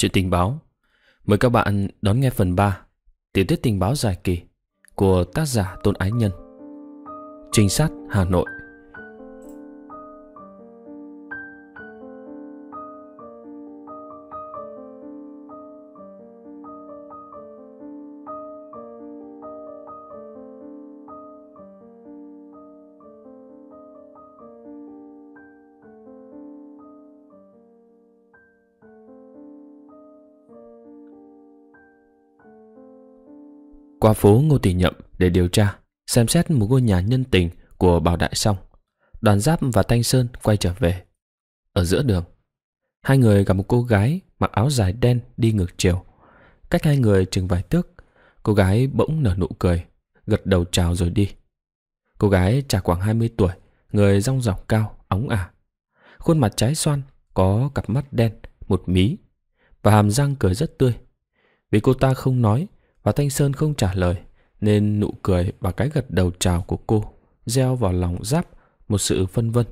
Chuyện tình báo Mời các bạn đón nghe phần 3 Tiểu thuyết tình báo dài kỳ Của tác giả Tôn Ái Nhân Trinh sát Hà Nội Qua phố Ngô Tỷ Nhậm để điều tra, xem xét một ngôi nhà nhân tình của Bảo Đại xong. Đoàn Giáp và Thanh Sơn quay trở về. Ở giữa đường, hai người gặp một cô gái mặc áo dài đen đi ngược chiều. Cách hai người chừng vài thước, cô gái bỗng nở nụ cười, gật đầu chào rồi đi. Cô gái chả khoảng 20 tuổi, người rong ròng cao, ống ả. Khuôn mặt trái xoan, có cặp mắt đen, một mí, và hàm răng cười rất tươi. Vì cô ta không nói và Thanh Sơn không trả lời Nên nụ cười và cái gật đầu chào của cô Gieo vào lòng giáp một sự phân vân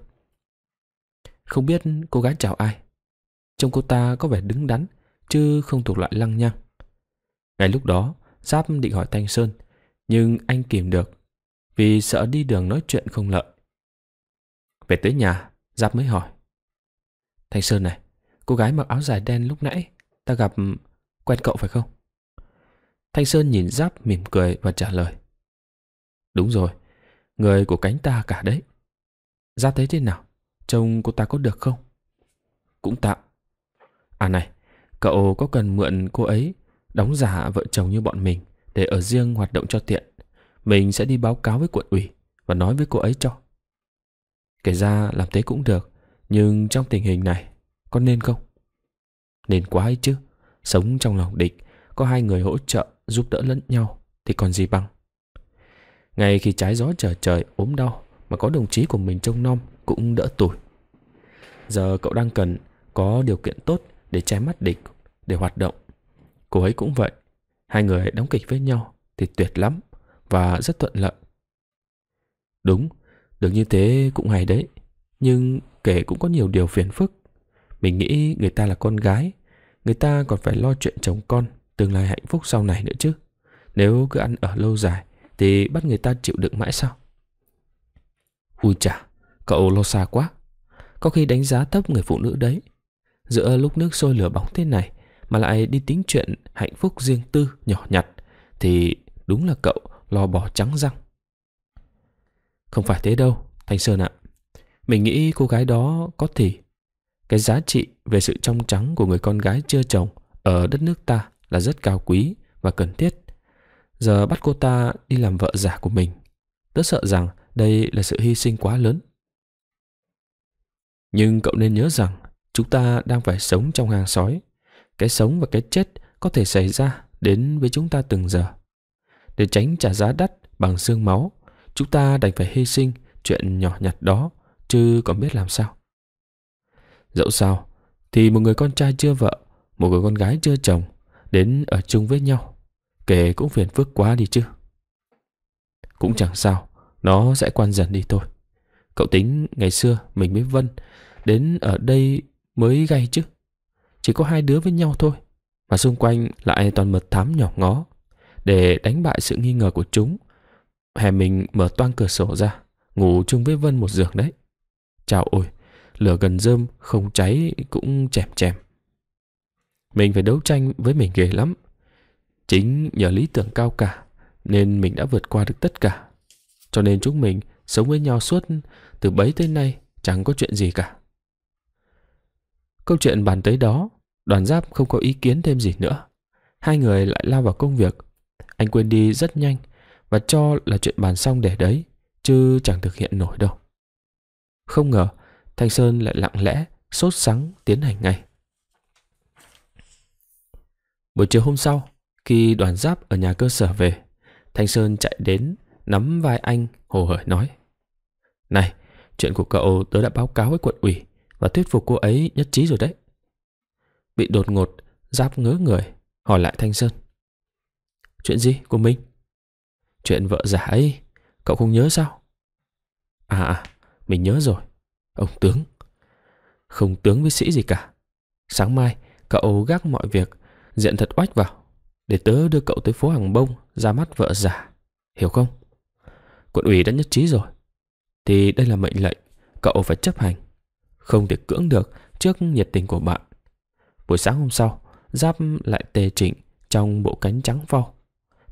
Không biết cô gái chào ai Trông cô ta có vẻ đứng đắn Chứ không thuộc loại lăng nhăng Ngay lúc đó Giáp định hỏi Thanh Sơn Nhưng anh kìm được Vì sợ đi đường nói chuyện không lợi Về tới nhà Giáp mới hỏi Thanh Sơn này Cô gái mặc áo dài đen lúc nãy Ta gặp quen cậu phải không Thanh Sơn nhìn Giáp mỉm cười và trả lời. Đúng rồi, người của cánh ta cả đấy. Giáp thấy thế nào? Trông cô ta có được không? Cũng tạm. À này, cậu có cần mượn cô ấy đóng giả vợ chồng như bọn mình để ở riêng hoạt động cho tiện. Mình sẽ đi báo cáo với quận ủy và nói với cô ấy cho. Kể ra làm thế cũng được, nhưng trong tình hình này, có nên không? Nên quá ấy chứ, sống trong lòng địch có hai người hỗ trợ giúp đỡ lẫn nhau thì còn gì bằng. Ngay khi trái gió trở trời ốm đau mà có đồng chí của mình trông nom cũng đỡ tuổi. Giờ cậu đang cần có điều kiện tốt để che mắt địch, để hoạt động. Cô ấy cũng vậy, hai người đóng kịch với nhau thì tuyệt lắm và rất thuận lợi. Đúng, được như thế cũng hay đấy, nhưng kể cũng có nhiều điều phiền phức. Mình nghĩ người ta là con gái, người ta còn phải lo chuyện chồng con tương lai hạnh phúc sau này nữa chứ. Nếu cứ ăn ở lâu dài thì bắt người ta chịu đựng mãi sao? Ui chà, cậu lo xa quá. Có khi đánh giá thấp người phụ nữ đấy. Giữa lúc nước sôi lửa bóng thế này mà lại đi tính chuyện hạnh phúc riêng tư nhỏ nhặt thì đúng là cậu lo bỏ trắng răng. Không phải thế đâu, Thanh Sơn ạ. À. Mình nghĩ cô gái đó có thể cái giá trị về sự trong trắng của người con gái chưa chồng ở đất nước ta là rất cao quý và cần thiết. Giờ bắt cô ta đi làm vợ giả của mình. Tớ sợ rằng đây là sự hy sinh quá lớn. Nhưng cậu nên nhớ rằng chúng ta đang phải sống trong hàng sói. Cái sống và cái chết có thể xảy ra đến với chúng ta từng giờ. Để tránh trả giá đắt bằng xương máu, chúng ta đành phải hy sinh chuyện nhỏ nhặt đó, chứ còn biết làm sao. Dẫu sao, thì một người con trai chưa vợ, một người con gái chưa chồng đến ở chung với nhau kể cũng phiền phức quá đi chứ cũng chẳng sao nó sẽ quan dần đi thôi cậu tính ngày xưa mình với vân đến ở đây mới gay chứ chỉ có hai đứa với nhau thôi mà xung quanh lại toàn mật thám nhỏ ngó để đánh bại sự nghi ngờ của chúng hè mình mở toang cửa sổ ra ngủ chung với vân một giường đấy chào ôi lửa gần rơm không cháy cũng chèm chèm mình phải đấu tranh với mình ghê lắm. Chính nhờ lý tưởng cao cả nên mình đã vượt qua được tất cả. Cho nên chúng mình sống với nhau suốt từ bấy tới nay chẳng có chuyện gì cả. Câu chuyện bàn tới đó, đoàn giáp không có ý kiến thêm gì nữa. Hai người lại lao vào công việc. Anh quên đi rất nhanh và cho là chuyện bàn xong để đấy, chứ chẳng thực hiện nổi đâu. Không ngờ, Thanh Sơn lại lặng lẽ, sốt sắng tiến hành ngay. Buổi chiều hôm sau, khi đoàn giáp ở nhà cơ sở về, Thanh Sơn chạy đến, nắm vai anh, hồ hởi nói. Này, chuyện của cậu tớ đã báo cáo với quận ủy và thuyết phục cô ấy nhất trí rồi đấy. Bị đột ngột, giáp ngớ người, hỏi lại Thanh Sơn. Chuyện gì của mình? Chuyện vợ giả ấy, cậu không nhớ sao? À, à mình nhớ rồi. Ông tướng. Không tướng với sĩ gì cả. Sáng mai, cậu gác mọi việc Diện thật oách vào Để tớ đưa cậu tới phố hàng bông Ra mắt vợ giả Hiểu không Quận ủy đã nhất trí rồi Thì đây là mệnh lệnh Cậu phải chấp hành Không thể cưỡng được trước nhiệt tình của bạn Buổi sáng hôm sau Giáp lại tề chỉnh Trong bộ cánh trắng phau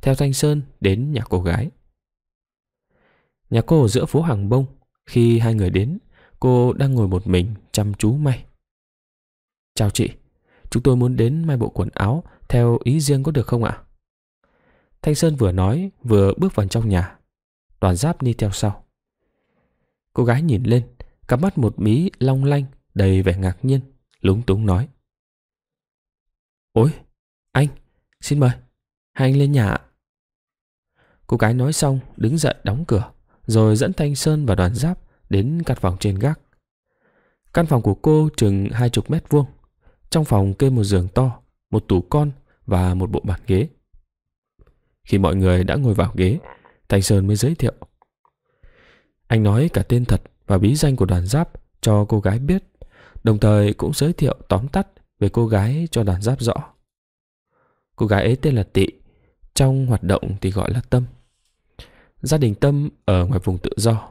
Theo Thanh Sơn đến nhà cô gái Nhà cô ở giữa phố hàng bông Khi hai người đến Cô đang ngồi một mình chăm chú may Chào chị Chúng tôi muốn đến mai bộ quần áo theo ý riêng có được không ạ? Thanh Sơn vừa nói vừa bước vào trong nhà. toàn giáp đi theo sau. Cô gái nhìn lên, cặp mắt một mí long lanh đầy vẻ ngạc nhiên, lúng túng nói. Ôi, anh, xin mời, hai anh lên nhà ạ. Cô gái nói xong đứng dậy đóng cửa Rồi dẫn Thanh Sơn và đoàn giáp Đến căn phòng trên gác Căn phòng của cô chừng hai chục mét vuông trong phòng kê một giường to, một tủ con và một bộ bàn ghế. Khi mọi người đã ngồi vào ghế, Thành Sơn mới giới thiệu. Anh nói cả tên thật và bí danh của đoàn giáp cho cô gái biết, đồng thời cũng giới thiệu tóm tắt về cô gái cho đoàn giáp rõ. Cô gái ấy tên là Tị, trong hoạt động thì gọi là Tâm. Gia đình Tâm ở ngoài vùng tự do.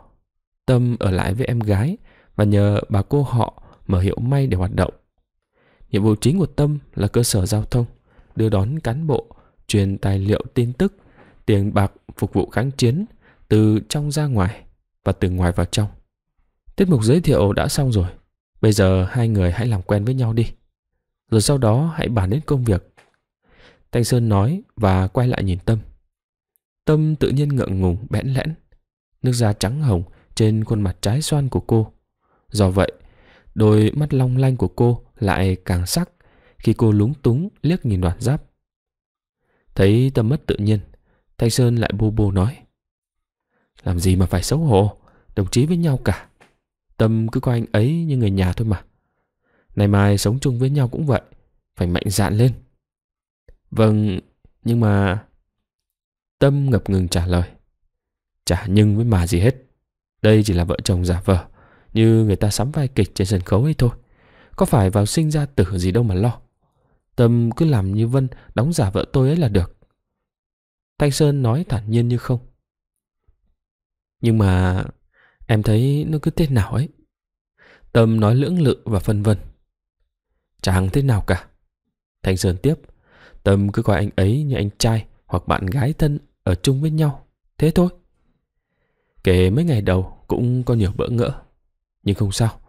Tâm ở lại với em gái và nhờ bà cô họ mở hiệu may để hoạt động. Nhiệm vụ chính của Tâm là cơ sở giao thông, đưa đón cán bộ, truyền tài liệu tin tức, tiền bạc phục vụ kháng chiến từ trong ra ngoài và từ ngoài vào trong. Tiết mục giới thiệu đã xong rồi. Bây giờ hai người hãy làm quen với nhau đi. Rồi sau đó hãy bàn đến công việc. Thanh Sơn nói và quay lại nhìn Tâm. Tâm tự nhiên ngượng ngùng bẽn lẽn. Nước da trắng hồng trên khuôn mặt trái xoan của cô. Do vậy, Đôi mắt long lanh của cô lại càng sắc khi cô lúng túng liếc nhìn đoàn giáp. Thấy tâm mất tự nhiên, Thanh Sơn lại bô bô nói. Làm gì mà phải xấu hổ, đồng chí với nhau cả. Tâm cứ coi anh ấy như người nhà thôi mà. ngày mai sống chung với nhau cũng vậy, phải mạnh dạn lên. Vâng, nhưng mà... Tâm ngập ngừng trả lời. Chả nhưng với mà gì hết. Đây chỉ là vợ chồng giả vờ. Như người ta sắm vai kịch trên sân khấu ấy thôi Có phải vào sinh ra tử gì đâu mà lo Tâm cứ làm như Vân Đóng giả vợ tôi ấy là được Thanh Sơn nói thản nhiên như không Nhưng mà Em thấy nó cứ thế nào ấy Tâm nói lưỡng lự và phân vân Chẳng thế nào cả Thanh Sơn tiếp Tâm cứ coi anh ấy như anh trai Hoặc bạn gái thân ở chung với nhau Thế thôi Kể mấy ngày đầu cũng có nhiều bỡ ngỡ nhưng không sao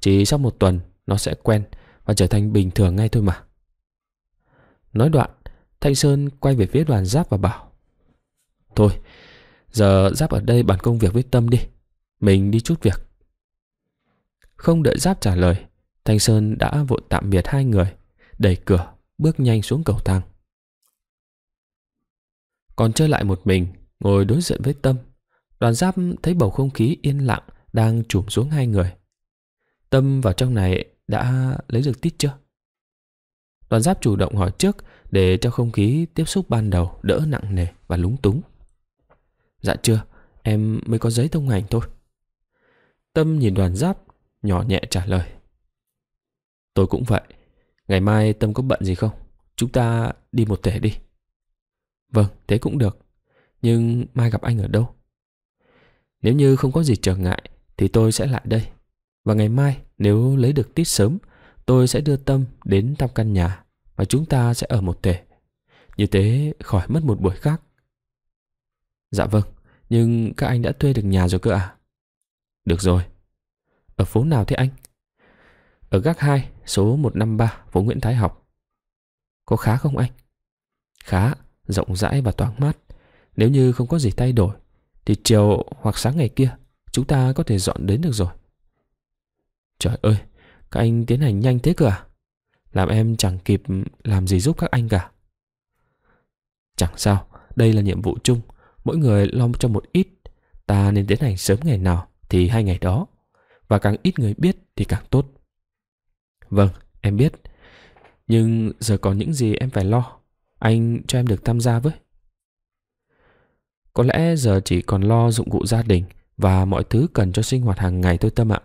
Chỉ sau một tuần nó sẽ quen Và trở thành bình thường ngay thôi mà Nói đoạn Thanh Sơn quay về phía đoàn Giáp và bảo Thôi Giờ Giáp ở đây bàn công việc với Tâm đi Mình đi chút việc Không đợi Giáp trả lời Thanh Sơn đã vội tạm biệt hai người Đẩy cửa Bước nhanh xuống cầu thang Còn chơi lại một mình Ngồi đối diện với Tâm Đoàn Giáp thấy bầu không khí yên lặng đang chụp xuống hai người. Tâm vào trong này đã lấy được tít chưa? Đoàn giáp chủ động hỏi trước để cho không khí tiếp xúc ban đầu đỡ nặng nề và lúng túng. Dạ chưa, em mới có giấy thông hành thôi. Tâm nhìn đoàn giáp, nhỏ nhẹ trả lời. Tôi cũng vậy, ngày mai Tâm có bận gì không? Chúng ta đi một thể đi. Vâng, thế cũng được. Nhưng mai gặp anh ở đâu? Nếu như không có gì trở ngại thì tôi sẽ lại đây. Và ngày mai, nếu lấy được tít sớm, tôi sẽ đưa Tâm đến thăm căn nhà và chúng ta sẽ ở một thể. Như thế khỏi mất một buổi khác. Dạ vâng, nhưng các anh đã thuê được nhà rồi cơ à? Được rồi. Ở phố nào thế anh? Ở gác 2, số 153, phố Nguyễn Thái Học. Có khá không anh? Khá, rộng rãi và thoáng mát. Nếu như không có gì thay đổi, thì chiều hoặc sáng ngày kia Chúng ta có thể dọn đến được rồi Trời ơi Các anh tiến hành nhanh thế cơ à Làm em chẳng kịp làm gì giúp các anh cả Chẳng sao Đây là nhiệm vụ chung Mỗi người lo cho một ít Ta nên tiến hành sớm ngày nào Thì hai ngày đó Và càng ít người biết thì càng tốt Vâng em biết Nhưng giờ còn những gì em phải lo Anh cho em được tham gia với có lẽ giờ chỉ còn lo dụng cụ gia đình và mọi thứ cần cho sinh hoạt hàng ngày tôi Tâm ạ.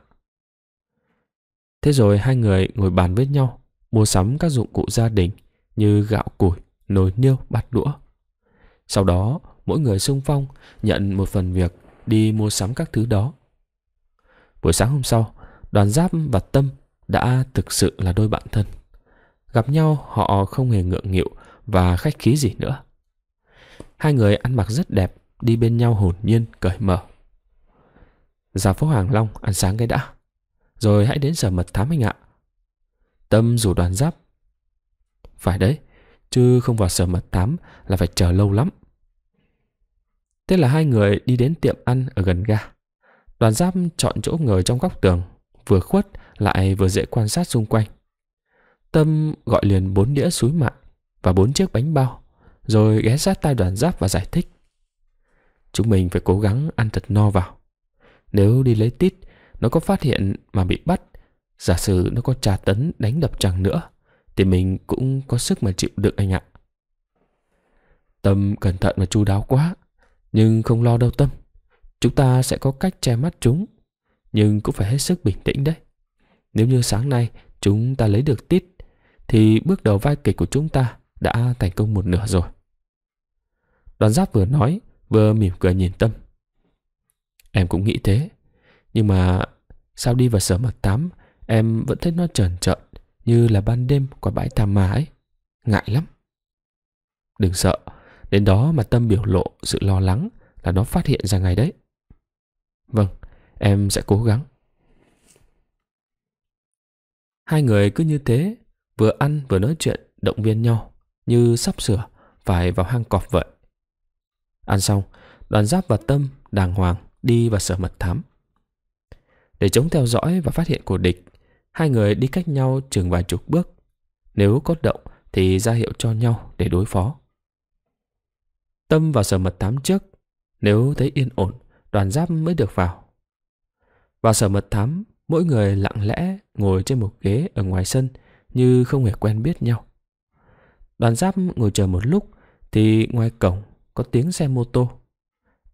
Thế rồi hai người ngồi bàn với nhau, mua sắm các dụng cụ gia đình như gạo củi, nồi niêu, bát đũa. Sau đó, mỗi người sung phong nhận một phần việc đi mua sắm các thứ đó. Buổi sáng hôm sau, đoàn Giáp và Tâm đã thực sự là đôi bạn thân. Gặp nhau họ không hề ngượng nghịu và khách khí gì nữa. Hai người ăn mặc rất đẹp, đi bên nhau hồn nhiên, cởi mở. Ra phố Hàng Long ăn sáng cái đã Rồi hãy đến sở mật thám anh ạ Tâm rủ đoàn giáp Phải đấy Chứ không vào sở mật thám là phải chờ lâu lắm Thế là hai người đi đến tiệm ăn ở gần ga Đoàn giáp chọn chỗ ngồi trong góc tường Vừa khuất lại vừa dễ quan sát xung quanh Tâm gọi liền bốn đĩa suối mại Và bốn chiếc bánh bao Rồi ghé sát tai đoàn giáp và giải thích Chúng mình phải cố gắng ăn thật no vào nếu đi lấy tít, nó có phát hiện mà bị bắt, giả sử nó có trà tấn đánh đập chăng nữa, thì mình cũng có sức mà chịu được anh ạ. Tâm cẩn thận và chu đáo quá, nhưng không lo đâu Tâm. Chúng ta sẽ có cách che mắt chúng, nhưng cũng phải hết sức bình tĩnh đấy. Nếu như sáng nay chúng ta lấy được tít, thì bước đầu vai kịch của chúng ta đã thành công một nửa rồi. Đoàn giáp vừa nói, vừa mỉm cười nhìn Tâm. Em cũng nghĩ thế. Nhưng mà sao đi vào sở mật tắm, em vẫn thấy nó trần trợn, như là ban đêm qua bãi tà ma ấy. Ngại lắm. Đừng sợ, đến đó mà tâm biểu lộ sự lo lắng là nó phát hiện ra ngay đấy. Vâng, em sẽ cố gắng. Hai người cứ như thế, vừa ăn vừa nói chuyện động viên nhau, như sắp sửa, phải vào hang cọp vậy. Ăn xong, đoàn giáp và tâm đàng hoàng đi vào sở mật thám. Để chống theo dõi và phát hiện của địch, hai người đi cách nhau chừng vài chục bước. Nếu có động thì ra hiệu cho nhau để đối phó. Tâm vào sở mật thám trước, nếu thấy yên ổn, đoàn giáp mới được vào. Vào sở mật thám, mỗi người lặng lẽ ngồi trên một ghế ở ngoài sân như không hề quen biết nhau. Đoàn giáp ngồi chờ một lúc thì ngoài cổng có tiếng xe mô tô.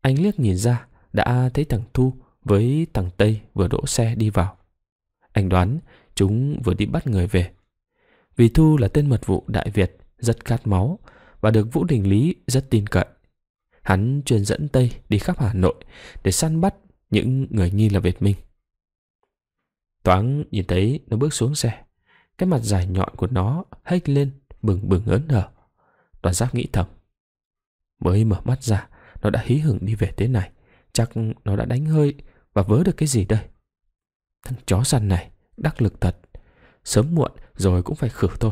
Anh liếc nhìn ra, đã thấy thằng Thu với thằng Tây vừa đỗ xe đi vào. Anh đoán chúng vừa đi bắt người về. Vì Thu là tên mật vụ Đại Việt rất khát máu và được Vũ Đình Lý rất tin cậy. Hắn chuyên dẫn Tây đi khắp Hà Nội để săn bắt những người nghi là Việt Minh. Toáng nhìn thấy nó bước xuống xe. Cái mặt dài nhọn của nó hếch lên bừng bừng ớn hở. Toàn giác nghĩ thầm. Mới mở mắt ra, nó đã hí hửng đi về thế này Chắc nó đã đánh hơi và vớ được cái gì đây? Thằng chó săn này, đắc lực thật. Sớm muộn rồi cũng phải khử thôi.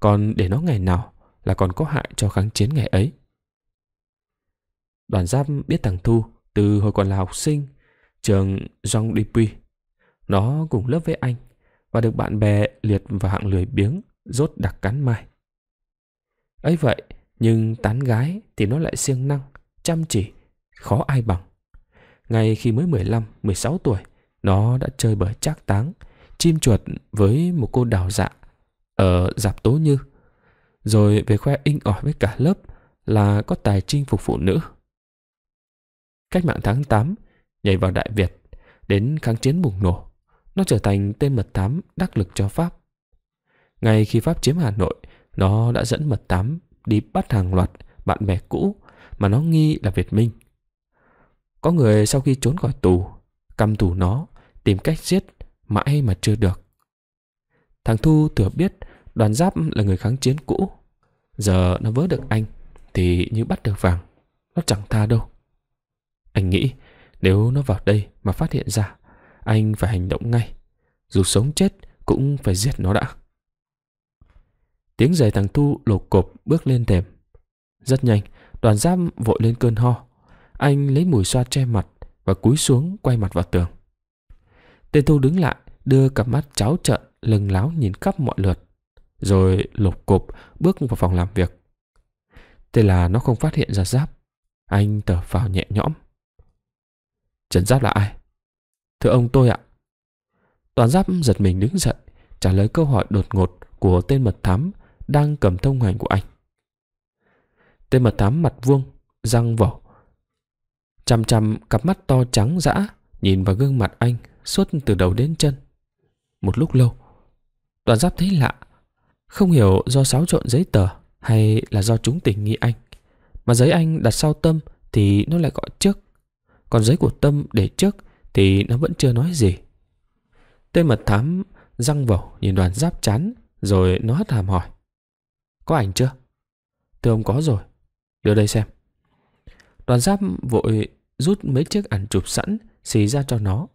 Còn để nó ngày nào là còn có hại cho kháng chiến ngày ấy. Đoàn giáp biết thằng Thu từ hồi còn là học sinh trường Jean Dupuy. Nó cùng lớp với anh và được bạn bè liệt vào hạng lười biếng, rốt đặc cắn mai. ấy vậy, nhưng tán gái thì nó lại siêng năng, chăm chỉ, khó ai bằng. Ngay khi mới 15, 16 tuổi, nó đã chơi bởi trác táng, chim chuột với một cô đào dạ ở dạp Tố Như. Rồi về khoe inh ỏi với cả lớp là có tài chinh phục phụ nữ. Cách mạng tháng 8, nhảy vào Đại Việt, đến kháng chiến bùng nổ, nó trở thành tên mật thám đắc lực cho Pháp. Ngay khi Pháp chiếm Hà Nội, nó đã dẫn mật thám đi bắt hàng loạt bạn bè cũ mà nó nghi là Việt Minh. Có người sau khi trốn khỏi tù, căm thù nó, tìm cách giết mãi mà chưa được. Thằng Thu thừa biết đoàn giáp là người kháng chiến cũ. Giờ nó vớ được anh thì như bắt được vàng. Nó chẳng tha đâu. Anh nghĩ nếu nó vào đây mà phát hiện ra, anh phải hành động ngay. Dù sống chết cũng phải giết nó đã. Tiếng giày thằng Thu lột cộp bước lên thềm. Rất nhanh, đoàn giáp vội lên cơn ho. Anh lấy mùi xoa che mặt và cúi xuống quay mặt vào tường. Tên thu đứng lại, đưa cặp mắt cháo trợn lừng láo nhìn khắp mọi lượt, rồi lục cục bước vào phòng làm việc. Thế là nó không phát hiện ra Giáp. Anh thở vào nhẹ nhõm. Trần Giáp là ai? Thưa ông tôi ạ. Toàn Giáp giật mình đứng dậy, trả lời câu hỏi đột ngột của tên mật thám đang cầm thông hành của anh. Tên mật thám mặt vuông, răng vỏ Chằm chằm cặp mắt to trắng dã Nhìn vào gương mặt anh Suốt từ đầu đến chân Một lúc lâu Đoàn giáp thấy lạ Không hiểu do xáo trộn giấy tờ Hay là do chúng tình nghi anh Mà giấy anh đặt sau tâm Thì nó lại gọi trước Còn giấy của tâm để trước Thì nó vẫn chưa nói gì Tên mật thám răng vẩu nhìn đoàn giáp chán Rồi nó hất hàm hỏi Có ảnh chưa? Thưa ông có rồi Đưa đây xem Đoàn giáp vội rút mấy chiếc ảnh chụp sẵn xì ra cho nó.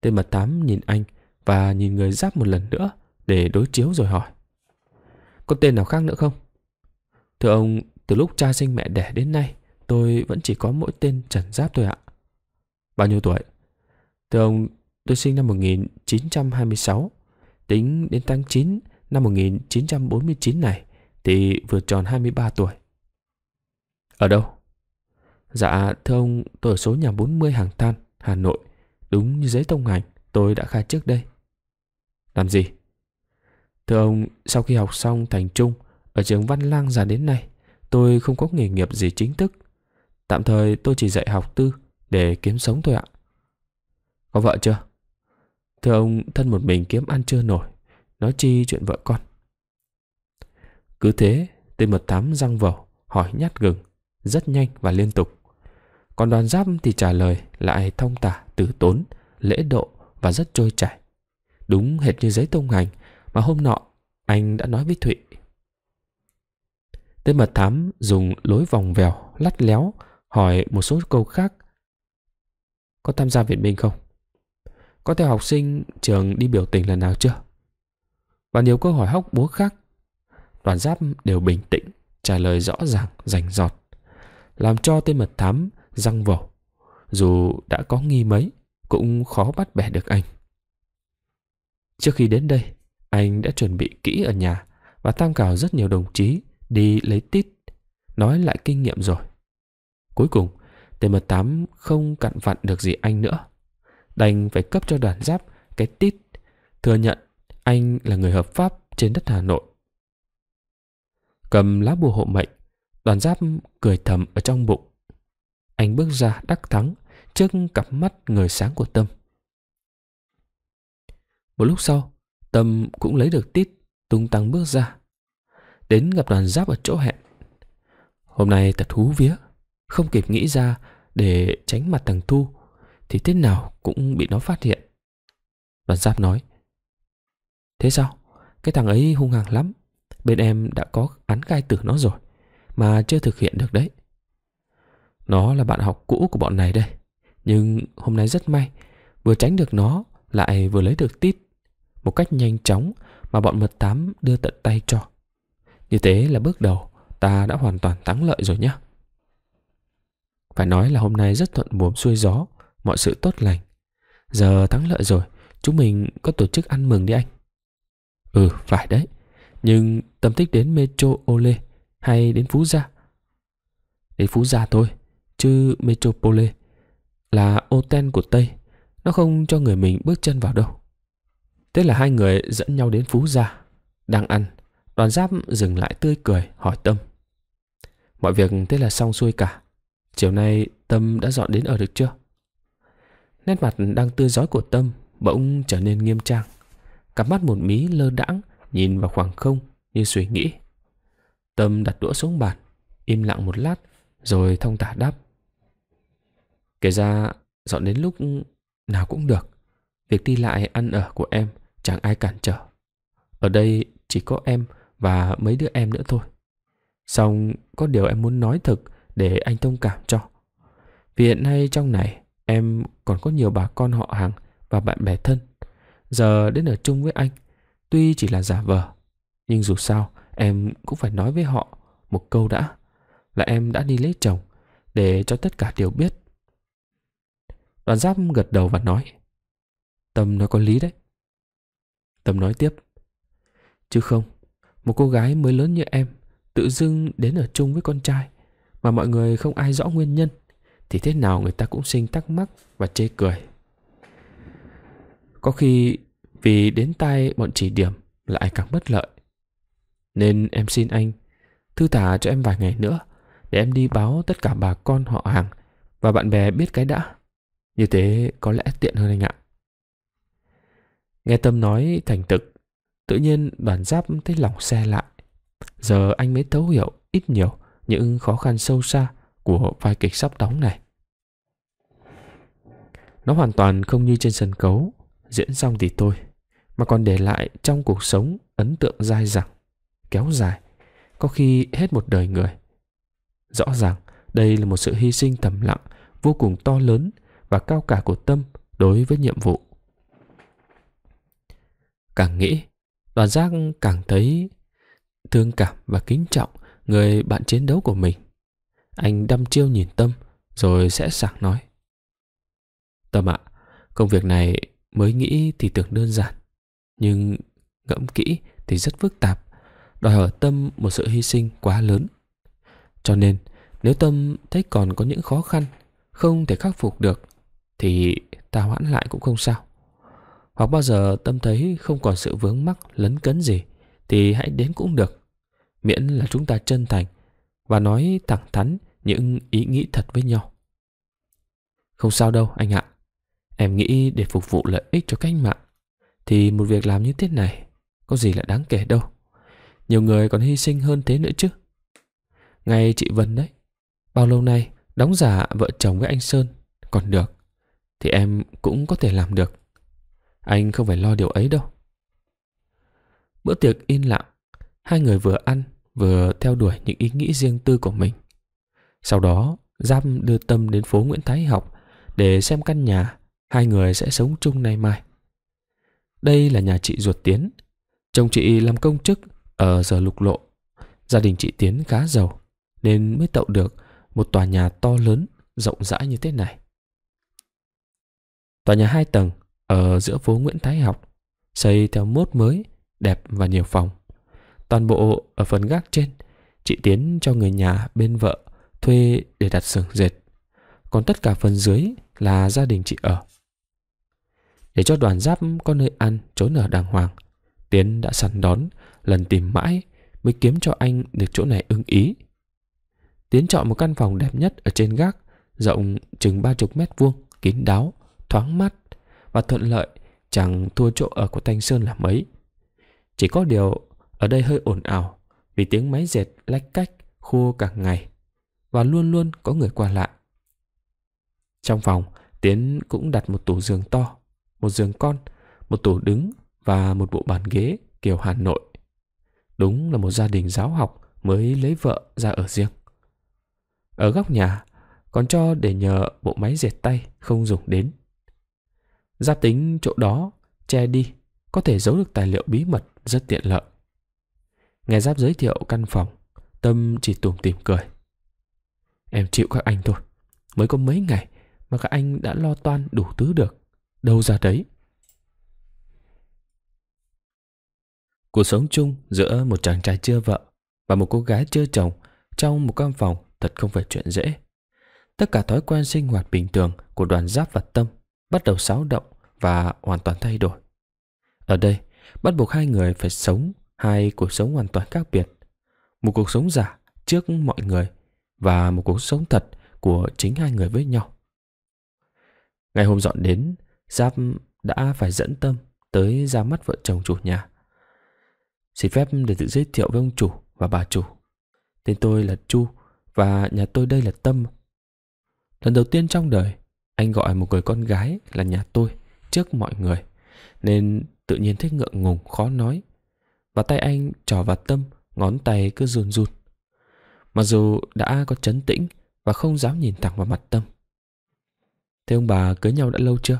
Tên mật tám nhìn anh và nhìn người giáp một lần nữa để đối chiếu rồi hỏi. Có tên nào khác nữa không? Thưa ông, từ lúc cha sinh mẹ đẻ đến nay, tôi vẫn chỉ có mỗi tên Trần Giáp thôi ạ. Bao nhiêu tuổi? Thưa ông, tôi sinh năm 1926. Tính đến tháng 9 năm 1949 này thì vừa tròn 23 tuổi. Ở đâu? Dạ thưa ông tôi ở số nhà 40 Hàng Than, Hà Nội Đúng như giấy thông hành tôi đã khai trước đây Làm gì? Thưa ông sau khi học xong thành trung Ở trường Văn Lang già đến nay Tôi không có nghề nghiệp gì chính thức Tạm thời tôi chỉ dạy học tư Để kiếm sống thôi ạ Có vợ chưa? Thưa ông thân một mình kiếm ăn chưa nổi Nói chi chuyện vợ con Cứ thế tên mật thám răng vào Hỏi nhát gừng Rất nhanh và liên tục còn đoàn giáp thì trả lời lại thông tả, từ tốn, lễ độ và rất trôi chảy. Đúng hệt như giấy thông hành mà hôm nọ anh đã nói với Thụy. Tên mật thám dùng lối vòng vèo, lắt léo, hỏi một số câu khác. Có tham gia viện binh không? Có theo học sinh trường đi biểu tình lần nào chưa? Và nhiều câu hỏi hóc búa khác. Đoàn giáp đều bình tĩnh, trả lời rõ ràng, rành giọt. Làm cho tên mật thám răng vỏ. Dù đã có nghi mấy, cũng khó bắt bẻ được anh. Trước khi đến đây, anh đã chuẩn bị kỹ ở nhà và tham khảo rất nhiều đồng chí đi lấy tít, nói lại kinh nghiệm rồi. Cuối cùng, tm tám không cặn vặn được gì anh nữa. Đành phải cấp cho đoàn giáp cái tít, thừa nhận anh là người hợp pháp trên đất Hà Nội. Cầm lá bùa hộ mệnh, đoàn giáp cười thầm ở trong bụng anh bước ra đắc thắng trước cặp mắt người sáng của Tâm. Một lúc sau, Tâm cũng lấy được tít, tung tăng bước ra. Đến gặp đoàn giáp ở chỗ hẹn. Hôm nay thật thú vía, không kịp nghĩ ra để tránh mặt thằng Thu, thì thế nào cũng bị nó phát hiện. Đoàn giáp nói, Thế sao? Cái thằng ấy hung hăng lắm. Bên em đã có án cai tử nó rồi, mà chưa thực hiện được đấy. Nó là bạn học cũ của bọn này đây. Nhưng hôm nay rất may, vừa tránh được nó lại vừa lấy được tít một cách nhanh chóng mà bọn mật tám đưa tận tay cho. Như thế là bước đầu ta đã hoàn toàn thắng lợi rồi nhé. Phải nói là hôm nay rất thuận buồm xuôi gió, mọi sự tốt lành. Giờ thắng lợi rồi, chúng mình có tổ chức ăn mừng đi anh. Ừ, phải đấy. Nhưng tâm tích đến Metro Ole hay đến Phú Gia? Đến Phú Gia thôi, chứ Metropole là ô ten của Tây, nó không cho người mình bước chân vào đâu. Thế là hai người dẫn nhau đến Phú Gia, đang ăn, đoàn giáp dừng lại tươi cười hỏi Tâm. Mọi việc thế là xong xuôi cả, chiều nay Tâm đã dọn đến ở được chưa? Nét mặt đang tươi giói của Tâm bỗng trở nên nghiêm trang, cặp mắt một mí lơ đãng nhìn vào khoảng không như suy nghĩ. Tâm đặt đũa xuống bàn, im lặng một lát rồi thông thả đáp. Kể ra dọn đến lúc nào cũng được Việc đi lại ăn ở của em chẳng ai cản trở Ở đây chỉ có em và mấy đứa em nữa thôi Xong có điều em muốn nói thực để anh thông cảm cho Vì hiện nay trong này em còn có nhiều bà con họ hàng và bạn bè thân Giờ đến ở chung với anh Tuy chỉ là giả vờ Nhưng dù sao em cũng phải nói với họ một câu đã Là em đã đi lấy chồng Để cho tất cả đều biết Đoàn giáp gật đầu và nói Tâm nói có lý đấy Tâm nói tiếp Chứ không, một cô gái mới lớn như em Tự dưng đến ở chung với con trai Mà mọi người không ai rõ nguyên nhân Thì thế nào người ta cũng sinh thắc mắc và chê cười Có khi vì đến tay bọn chỉ điểm lại càng bất lợi Nên em xin anh Thư thả cho em vài ngày nữa Để em đi báo tất cả bà con họ hàng Và bạn bè biết cái đã như thế có lẽ tiện hơn anh ạ. Nghe Tâm nói thành thực, tự nhiên đoàn giáp thấy lòng xe lại. Giờ anh mới thấu hiểu ít nhiều những khó khăn sâu xa của vai kịch sắp đóng này. Nó hoàn toàn không như trên sân khấu, diễn xong thì thôi, mà còn để lại trong cuộc sống ấn tượng dai dẳng, kéo dài, có khi hết một đời người. Rõ ràng, đây là một sự hy sinh thầm lặng vô cùng to lớn và cao cả của tâm đối với nhiệm vụ. Càng nghĩ, đoàn giác càng thấy thương cảm và kính trọng người bạn chiến đấu của mình. Anh đăm chiêu nhìn Tâm rồi sẽ sảng nói. Tâm ạ, à, công việc này mới nghĩ thì tưởng đơn giản, nhưng ngẫm kỹ thì rất phức tạp, đòi hỏi Tâm một sự hy sinh quá lớn. Cho nên, nếu Tâm thấy còn có những khó khăn không thể khắc phục được thì ta hoãn lại cũng không sao. Hoặc bao giờ tâm thấy không còn sự vướng mắc lấn cấn gì thì hãy đến cũng được. Miễn là chúng ta chân thành và nói thẳng thắn những ý nghĩ thật với nhau. Không sao đâu anh ạ. Em nghĩ để phục vụ lợi ích cho cách mạng thì một việc làm như thế này có gì là đáng kể đâu. Nhiều người còn hy sinh hơn thế nữa chứ. Ngay chị Vân đấy, bao lâu nay đóng giả vợ chồng với anh Sơn còn được thì em cũng có thể làm được. Anh không phải lo điều ấy đâu. Bữa tiệc yên lặng, hai người vừa ăn vừa theo đuổi những ý nghĩ riêng tư của mình. Sau đó, Giáp đưa Tâm đến phố Nguyễn Thái học để xem căn nhà hai người sẽ sống chung nay mai. Đây là nhà chị ruột Tiến. Chồng chị làm công chức ở giờ lục lộ. Gia đình chị Tiến khá giàu nên mới tậu được một tòa nhà to lớn, rộng rãi như thế này. Tòa nhà hai tầng ở giữa phố Nguyễn Thái Học, xây theo mốt mới, đẹp và nhiều phòng. Toàn bộ ở phần gác trên, chị Tiến cho người nhà bên vợ thuê để đặt xưởng dệt. Còn tất cả phần dưới là gia đình chị ở. Để cho đoàn giáp có nơi ăn, trốn ở đàng hoàng, Tiến đã săn đón, lần tìm mãi mới kiếm cho anh được chỗ này ưng ý. Tiến chọn một căn phòng đẹp nhất ở trên gác, rộng chừng ba chục mét vuông, kín đáo, thoáng mắt và thuận lợi chẳng thua chỗ ở của Thanh Sơn là mấy. Chỉ có điều ở đây hơi ồn ào vì tiếng máy dệt lách cách khô cả ngày và luôn luôn có người qua lại. Trong phòng, Tiến cũng đặt một tủ giường to, một giường con, một tủ đứng và một bộ bàn ghế kiểu Hà Nội. Đúng là một gia đình giáo học mới lấy vợ ra ở riêng. Ở góc nhà, còn cho để nhờ bộ máy dệt tay không dùng đến. Gia tính chỗ đó che đi, có thể giấu được tài liệu bí mật rất tiện lợi. Nghe Giáp giới thiệu căn phòng, Tâm chỉ tủm tỉm cười. Em chịu các anh thôi, mới có mấy ngày mà các anh đã lo toan đủ thứ được, đâu ra đấy. Cuộc sống chung giữa một chàng trai chưa vợ và một cô gái chưa chồng trong một căn phòng thật không phải chuyện dễ. Tất cả thói quen sinh hoạt bình thường của đoàn giáp và tâm bắt đầu xáo động và hoàn toàn thay đổi. Ở đây, bắt buộc hai người phải sống hai cuộc sống hoàn toàn khác biệt. Một cuộc sống giả trước mọi người và một cuộc sống thật của chính hai người với nhau. Ngày hôm dọn đến, Giáp đã phải dẫn tâm tới ra mắt vợ chồng chủ nhà. Xin phép để tự giới thiệu với ông chủ và bà chủ. Tên tôi là Chu và nhà tôi đây là Tâm. Lần đầu tiên trong đời, anh gọi một người con gái là nhà tôi trước mọi người Nên tự nhiên thích ngượng ngùng khó nói Và tay anh trò vào tâm Ngón tay cứ run run Mặc dù đã có chấn tĩnh Và không dám nhìn thẳng vào mặt tâm Thế ông bà cưới nhau đã lâu chưa?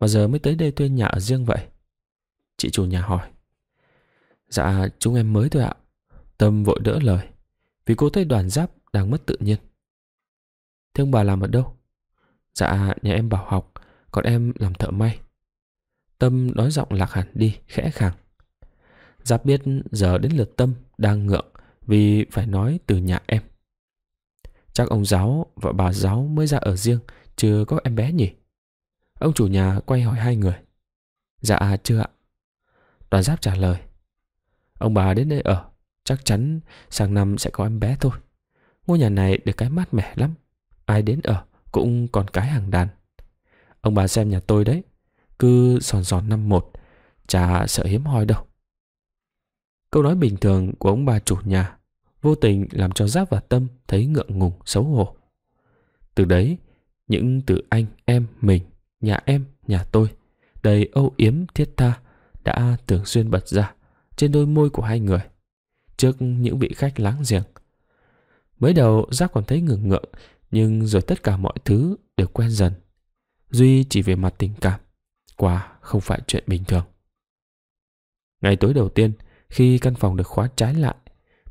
Mà giờ mới tới đây thuê nhà ở riêng vậy Chị chủ nhà hỏi Dạ chúng em mới thôi ạ Tâm vội đỡ lời Vì cô thấy đoàn giáp đang mất tự nhiên Thế ông bà làm ở đâu? Dạ nhà em bảo học Còn em làm thợ may Tâm nói giọng lạc hẳn đi khẽ khàng Giáp dạ biết giờ đến lượt Tâm đang ngượng Vì phải nói từ nhà em Chắc ông giáo và bà giáo mới ra ở riêng Chưa có em bé nhỉ Ông chủ nhà quay hỏi hai người Dạ chưa ạ Đoàn giáp trả lời Ông bà đến đây ở Chắc chắn sang năm sẽ có em bé thôi Ngôi nhà này được cái mát mẻ lắm Ai đến ở cũng còn cái hàng đàn. Ông bà xem nhà tôi đấy, cứ giòn giòn năm một, chả sợ hiếm hoi đâu. Câu nói bình thường của ông bà chủ nhà vô tình làm cho Giáp và Tâm thấy ngượng ngùng xấu hổ. Từ đấy, những từ anh, em, mình, nhà em, nhà tôi đầy âu yếm thiết tha đã thường xuyên bật ra trên đôi môi của hai người trước những vị khách láng giềng. Mới đầu Giáp còn thấy ngượng ngượng nhưng rồi tất cả mọi thứ đều quen dần. Duy chỉ về mặt tình cảm, quả không phải chuyện bình thường. Ngày tối đầu tiên, khi căn phòng được khóa trái lại,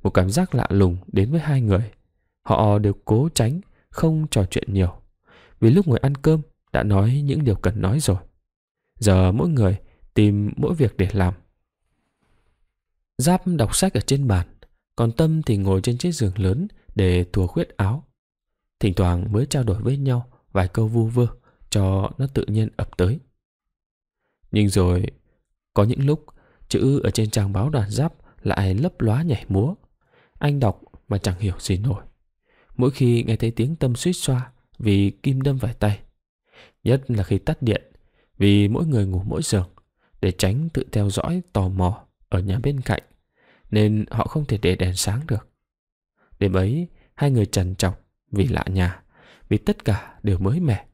một cảm giác lạ lùng đến với hai người. Họ đều cố tránh, không trò chuyện nhiều. Vì lúc ngồi ăn cơm đã nói những điều cần nói rồi. Giờ mỗi người tìm mỗi việc để làm. Giáp đọc sách ở trên bàn, còn Tâm thì ngồi trên chiếc giường lớn để thùa khuyết áo thỉnh thoảng mới trao đổi với nhau vài câu vu vơ cho nó tự nhiên ập tới. Nhưng rồi, có những lúc chữ ở trên trang báo đoàn giáp lại lấp lóa nhảy múa. Anh đọc mà chẳng hiểu gì nổi. Mỗi khi nghe thấy tiếng tâm suýt xoa vì kim đâm vào tay. Nhất là khi tắt điện vì mỗi người ngủ mỗi giường để tránh tự theo dõi tò mò ở nhà bên cạnh nên họ không thể để đèn sáng được. Đêm ấy, hai người trần trọc vì lạ nhà, vì tất cả đều mới mẻ.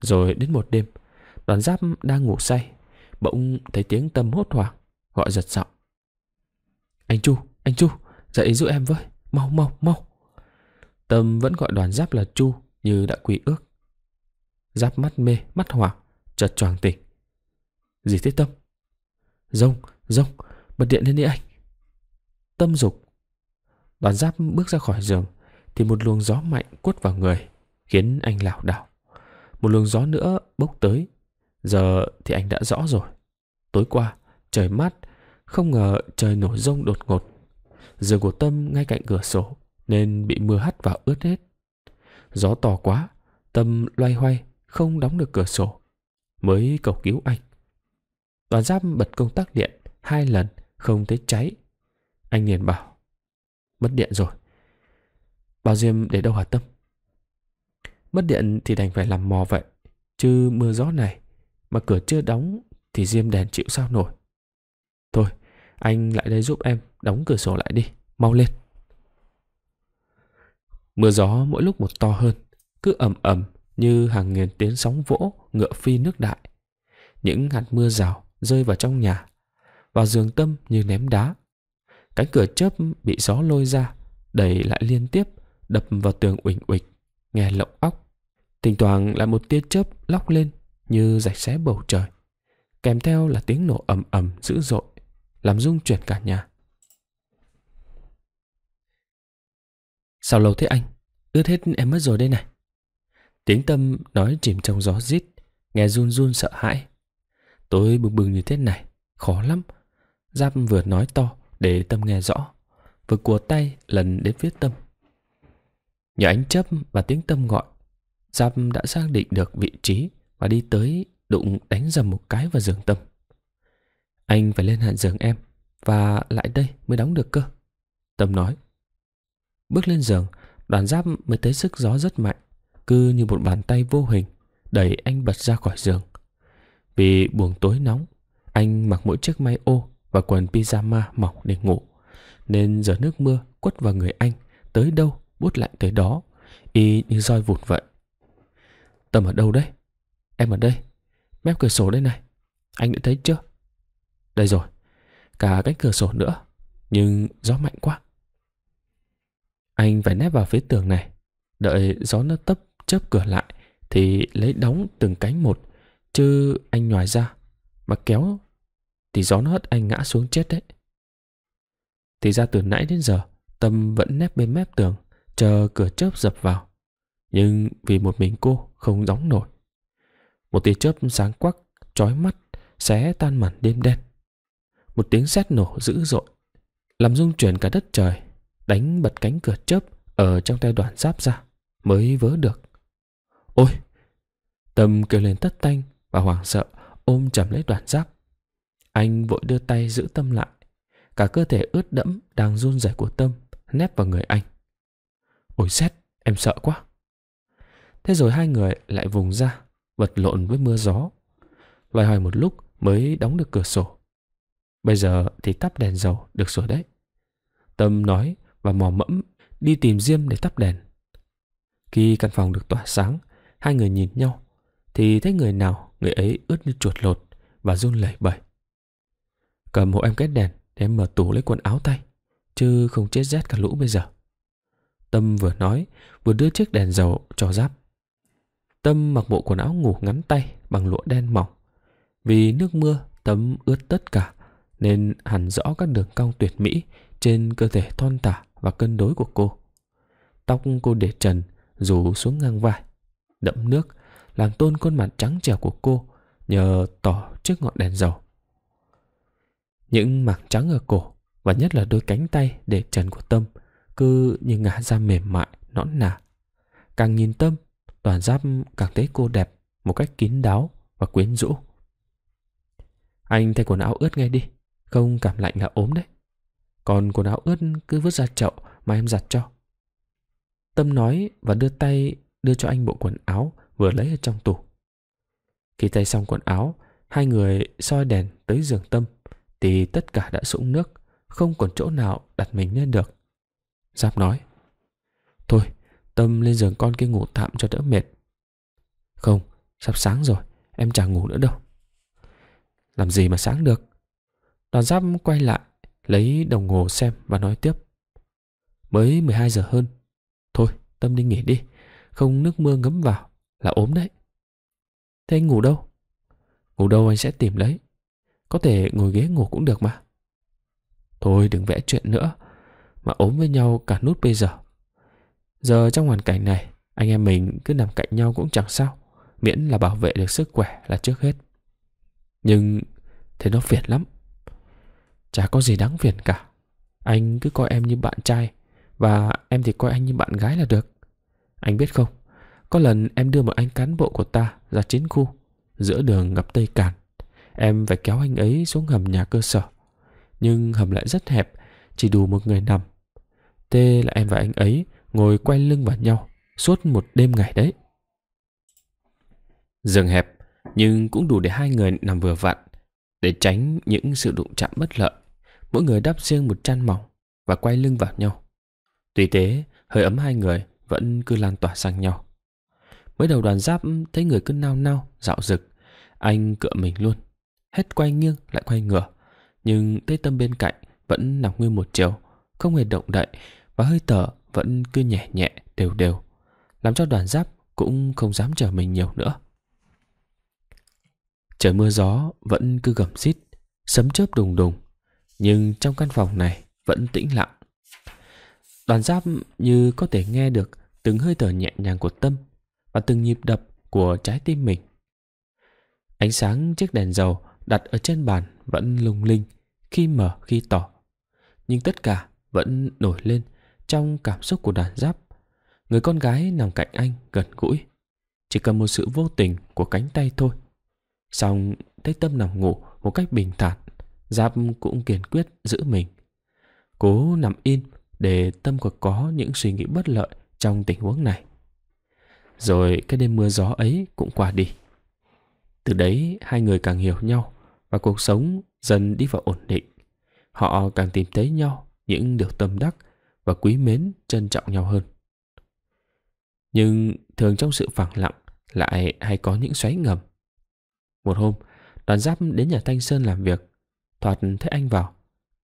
Rồi đến một đêm, đoàn giáp đang ngủ say, bỗng thấy tiếng tâm hốt hoảng, gọi giật giọng. Anh Chu, anh Chu, dậy giúp em với, mau mau mau. Tâm vẫn gọi đoàn giáp là Chu như đã quy ước. Giáp mắt mê, mắt hoảng, chợt choàng tỉnh. Gì thế Tâm? Rông, rông, bật điện lên đi anh. Tâm dục. Đoàn giáp bước ra khỏi giường, thì một luồng gió mạnh quất vào người, khiến anh lảo đảo. Một luồng gió nữa bốc tới, giờ thì anh đã rõ rồi. Tối qua, trời mát, không ngờ trời nổi rông đột ngột. Giường của Tâm ngay cạnh cửa sổ nên bị mưa hắt vào ướt hết. Gió to quá, Tâm loay hoay, không đóng được cửa sổ. Mới cầu cứu anh. toàn giáp bật công tắc điện hai lần, không thấy cháy. Anh liền bảo, mất điện rồi, Bảo Diêm để đâu hả tâm Mất điện thì đành phải làm mò vậy Chứ mưa gió này Mà cửa chưa đóng Thì Diêm đèn chịu sao nổi Thôi anh lại đây giúp em Đóng cửa sổ lại đi Mau lên Mưa gió mỗi lúc một to hơn Cứ ầm ầm như hàng nghìn tiếng sóng vỗ Ngựa phi nước đại Những hạt mưa rào rơi vào trong nhà Vào giường tâm như ném đá Cánh cửa chớp bị gió lôi ra Đẩy lại liên tiếp đập vào tường uỳnh uịch, nghe lộng óc. Thỉnh thoảng là một tia chớp lóc lên như rạch xé bầu trời. Kèm theo là tiếng nổ ầm ầm dữ dội, làm rung chuyển cả nhà. Sao lâu thế anh? Ướt hết em mất rồi đây này. Tiếng tâm nói chìm trong gió rít, nghe run run sợ hãi. Tôi bừng bừng như thế này, khó lắm. Giáp vừa nói to để tâm nghe rõ, vừa cùa tay lần đến phía tâm Nhờ ánh chấp và tiếng tâm gọi, Giáp đã xác định được vị trí và đi tới đụng đánh dầm một cái vào giường tâm. Anh phải lên hạn giường em và lại đây mới đóng được cơ. Tâm nói. Bước lên giường, đoàn giáp mới thấy sức gió rất mạnh, cứ như một bàn tay vô hình đẩy anh bật ra khỏi giường. Vì buồng tối nóng, anh mặc mỗi chiếc may ô và quần pyjama mỏng để ngủ, nên giờ nước mưa quất vào người anh tới đâu bút lạnh tới đó y như roi vụt vậy tâm ở đâu đấy em ở đây mép cửa sổ đây này anh đã thấy chưa đây rồi cả cánh cửa sổ nữa nhưng gió mạnh quá anh phải nép vào phía tường này đợi gió nó tấp chớp cửa lại thì lấy đóng từng cánh một chứ anh nhòi ra mà kéo thì gió nó hất anh ngã xuống chết đấy thì ra từ nãy đến giờ tâm vẫn nép bên mép tường chờ cửa chớp dập vào. Nhưng vì một mình cô không đóng nổi. Một tia chớp sáng quắc, trói mắt, xé tan màn đêm đen. Một tiếng sét nổ dữ dội, làm rung chuyển cả đất trời, đánh bật cánh cửa chớp ở trong tay đoàn giáp ra, mới vớ được. Ôi! Tâm kêu lên tất tanh và hoảng sợ ôm chầm lấy đoàn giáp. Anh vội đưa tay giữ Tâm lại. Cả cơ thể ướt đẫm đang run rẩy của Tâm nép vào người anh. Ôi xét, em sợ quá. Thế rồi hai người lại vùng ra, vật lộn với mưa gió. Loài hoài một lúc mới đóng được cửa sổ. Bây giờ thì tắt đèn dầu được rồi đấy. Tâm nói và mò mẫm đi tìm diêm để tắt đèn. Khi căn phòng được tỏa sáng, hai người nhìn nhau thì thấy người nào người ấy ướt như chuột lột và run lẩy bẩy. Cầm hộ em kết đèn để em mở tủ lấy quần áo tay, chứ không chết rét cả lũ bây giờ. Tâm vừa nói, vừa đưa chiếc đèn dầu cho Giáp. Tâm mặc bộ quần áo ngủ ngắn tay bằng lụa đen mỏng. Vì nước mưa, Tâm ướt tất cả, nên hẳn rõ các đường cong tuyệt mỹ trên cơ thể thon tả và cân đối của cô. Tóc cô để trần, rủ xuống ngang vai, đậm nước, làm tôn khuôn mặt trắng trẻo của cô nhờ tỏ trước ngọn đèn dầu. Những mảng trắng ở cổ và nhất là đôi cánh tay để trần của Tâm – cứ như ngã ra mềm mại, nõn nà. Càng nhìn tâm, toàn giáp càng thấy cô đẹp một cách kín đáo và quyến rũ. Anh thay quần áo ướt ngay đi, không cảm lạnh là ốm đấy. Còn quần áo ướt cứ vứt ra chậu mà em giặt cho. Tâm nói và đưa tay đưa cho anh bộ quần áo vừa lấy ở trong tủ. Khi tay xong quần áo, hai người soi đèn tới giường Tâm thì tất cả đã sũng nước, không còn chỗ nào đặt mình lên được. Giáp nói Thôi Tâm lên giường con kia ngủ tạm cho đỡ mệt Không Sắp sáng rồi Em chẳng ngủ nữa đâu Làm gì mà sáng được Đoàn giáp quay lại Lấy đồng hồ xem và nói tiếp Mới 12 giờ hơn Thôi Tâm đi nghỉ đi Không nước mưa ngấm vào Là ốm đấy Thế anh ngủ đâu? Ngủ đâu anh sẽ tìm lấy Có thể ngồi ghế ngủ cũng được mà Thôi đừng vẽ chuyện nữa mà ốm với nhau cả nút bây giờ. Giờ trong hoàn cảnh này, anh em mình cứ nằm cạnh nhau cũng chẳng sao, miễn là bảo vệ được sức khỏe là trước hết. Nhưng thế nó phiền lắm. Chả có gì đáng phiền cả. Anh cứ coi em như bạn trai và em thì coi anh như bạn gái là được. Anh biết không, có lần em đưa một anh cán bộ của ta ra chiến khu, giữa đường ngập tây càn. Em phải kéo anh ấy xuống hầm nhà cơ sở. Nhưng hầm lại rất hẹp, chỉ đủ một người nằm Tê là em và anh ấy ngồi quay lưng vào nhau suốt một đêm ngày đấy. Giường hẹp nhưng cũng đủ để hai người nằm vừa vặn để tránh những sự đụng chạm bất lợi. Mỗi người đắp riêng một chăn mỏng và quay lưng vào nhau. Tuy thế, hơi ấm hai người vẫn cứ lan tỏa sang nhau. Mới đầu đoàn giáp thấy người cứ nao nao, dạo rực. Anh cựa mình luôn. Hết quay nghiêng lại quay ngửa. Nhưng tê tâm bên cạnh vẫn nằm nguyên một chiều, không hề động đậy và hơi thở vẫn cứ nhẹ nhẹ đều đều, làm cho đoàn giáp cũng không dám chờ mình nhiều nữa. Trời mưa gió vẫn cứ gầm xít, sấm chớp đùng đùng, nhưng trong căn phòng này vẫn tĩnh lặng. Đoàn giáp như có thể nghe được từng hơi thở nhẹ nhàng của tâm và từng nhịp đập của trái tim mình. Ánh sáng chiếc đèn dầu đặt ở trên bàn vẫn lung linh, khi mở khi tỏ. Nhưng tất cả vẫn nổi lên trong cảm xúc của đàn giáp. Người con gái nằm cạnh anh gần gũi. Chỉ cần một sự vô tình của cánh tay thôi. Xong, thấy Tâm nằm ngủ một cách bình thản. Giáp cũng kiên quyết giữ mình. Cố nằm im để Tâm còn có những suy nghĩ bất lợi trong tình huống này. Rồi cái đêm mưa gió ấy cũng qua đi. Từ đấy hai người càng hiểu nhau và cuộc sống dần đi vào ổn định. Họ càng tìm thấy nhau những điều tâm đắc và quý mến trân trọng nhau hơn nhưng thường trong sự phẳng lặng lại hay có những xoáy ngầm một hôm đoàn giáp đến nhà thanh sơn làm việc thoạt thấy anh vào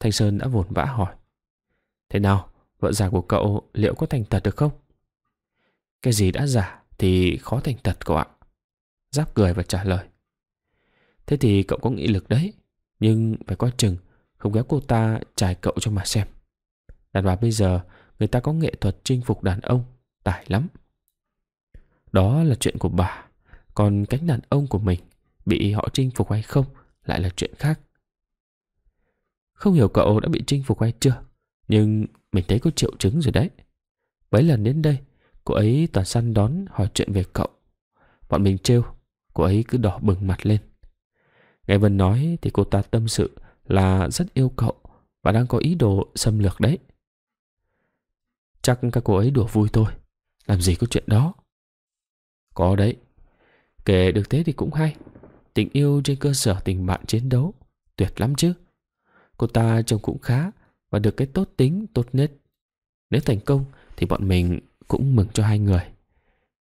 thanh sơn đã vồn vã hỏi thế nào vợ già của cậu liệu có thành tật được không cái gì đã giả thì khó thành tật cậu ạ giáp cười và trả lời thế thì cậu có nghị lực đấy nhưng phải coi chừng không ghé cô ta trải cậu cho mà xem Đàn bà bây giờ người ta có nghệ thuật chinh phục đàn ông, tài lắm. Đó là chuyện của bà, còn cánh đàn ông của mình bị họ chinh phục hay không lại là chuyện khác. Không hiểu cậu đã bị chinh phục hay chưa, nhưng mình thấy có triệu chứng rồi đấy. Mấy lần đến đây, cô ấy toàn săn đón hỏi chuyện về cậu. Bọn mình trêu, cô ấy cứ đỏ bừng mặt lên. Nghe Vân nói thì cô ta tâm sự là rất yêu cậu và đang có ý đồ xâm lược đấy. Chắc các cô ấy đùa vui thôi Làm gì có chuyện đó Có đấy Kể được thế thì cũng hay Tình yêu trên cơ sở tình bạn chiến đấu Tuyệt lắm chứ Cô ta trông cũng khá Và được cái tốt tính tốt nết Nếu thành công thì bọn mình cũng mừng cho hai người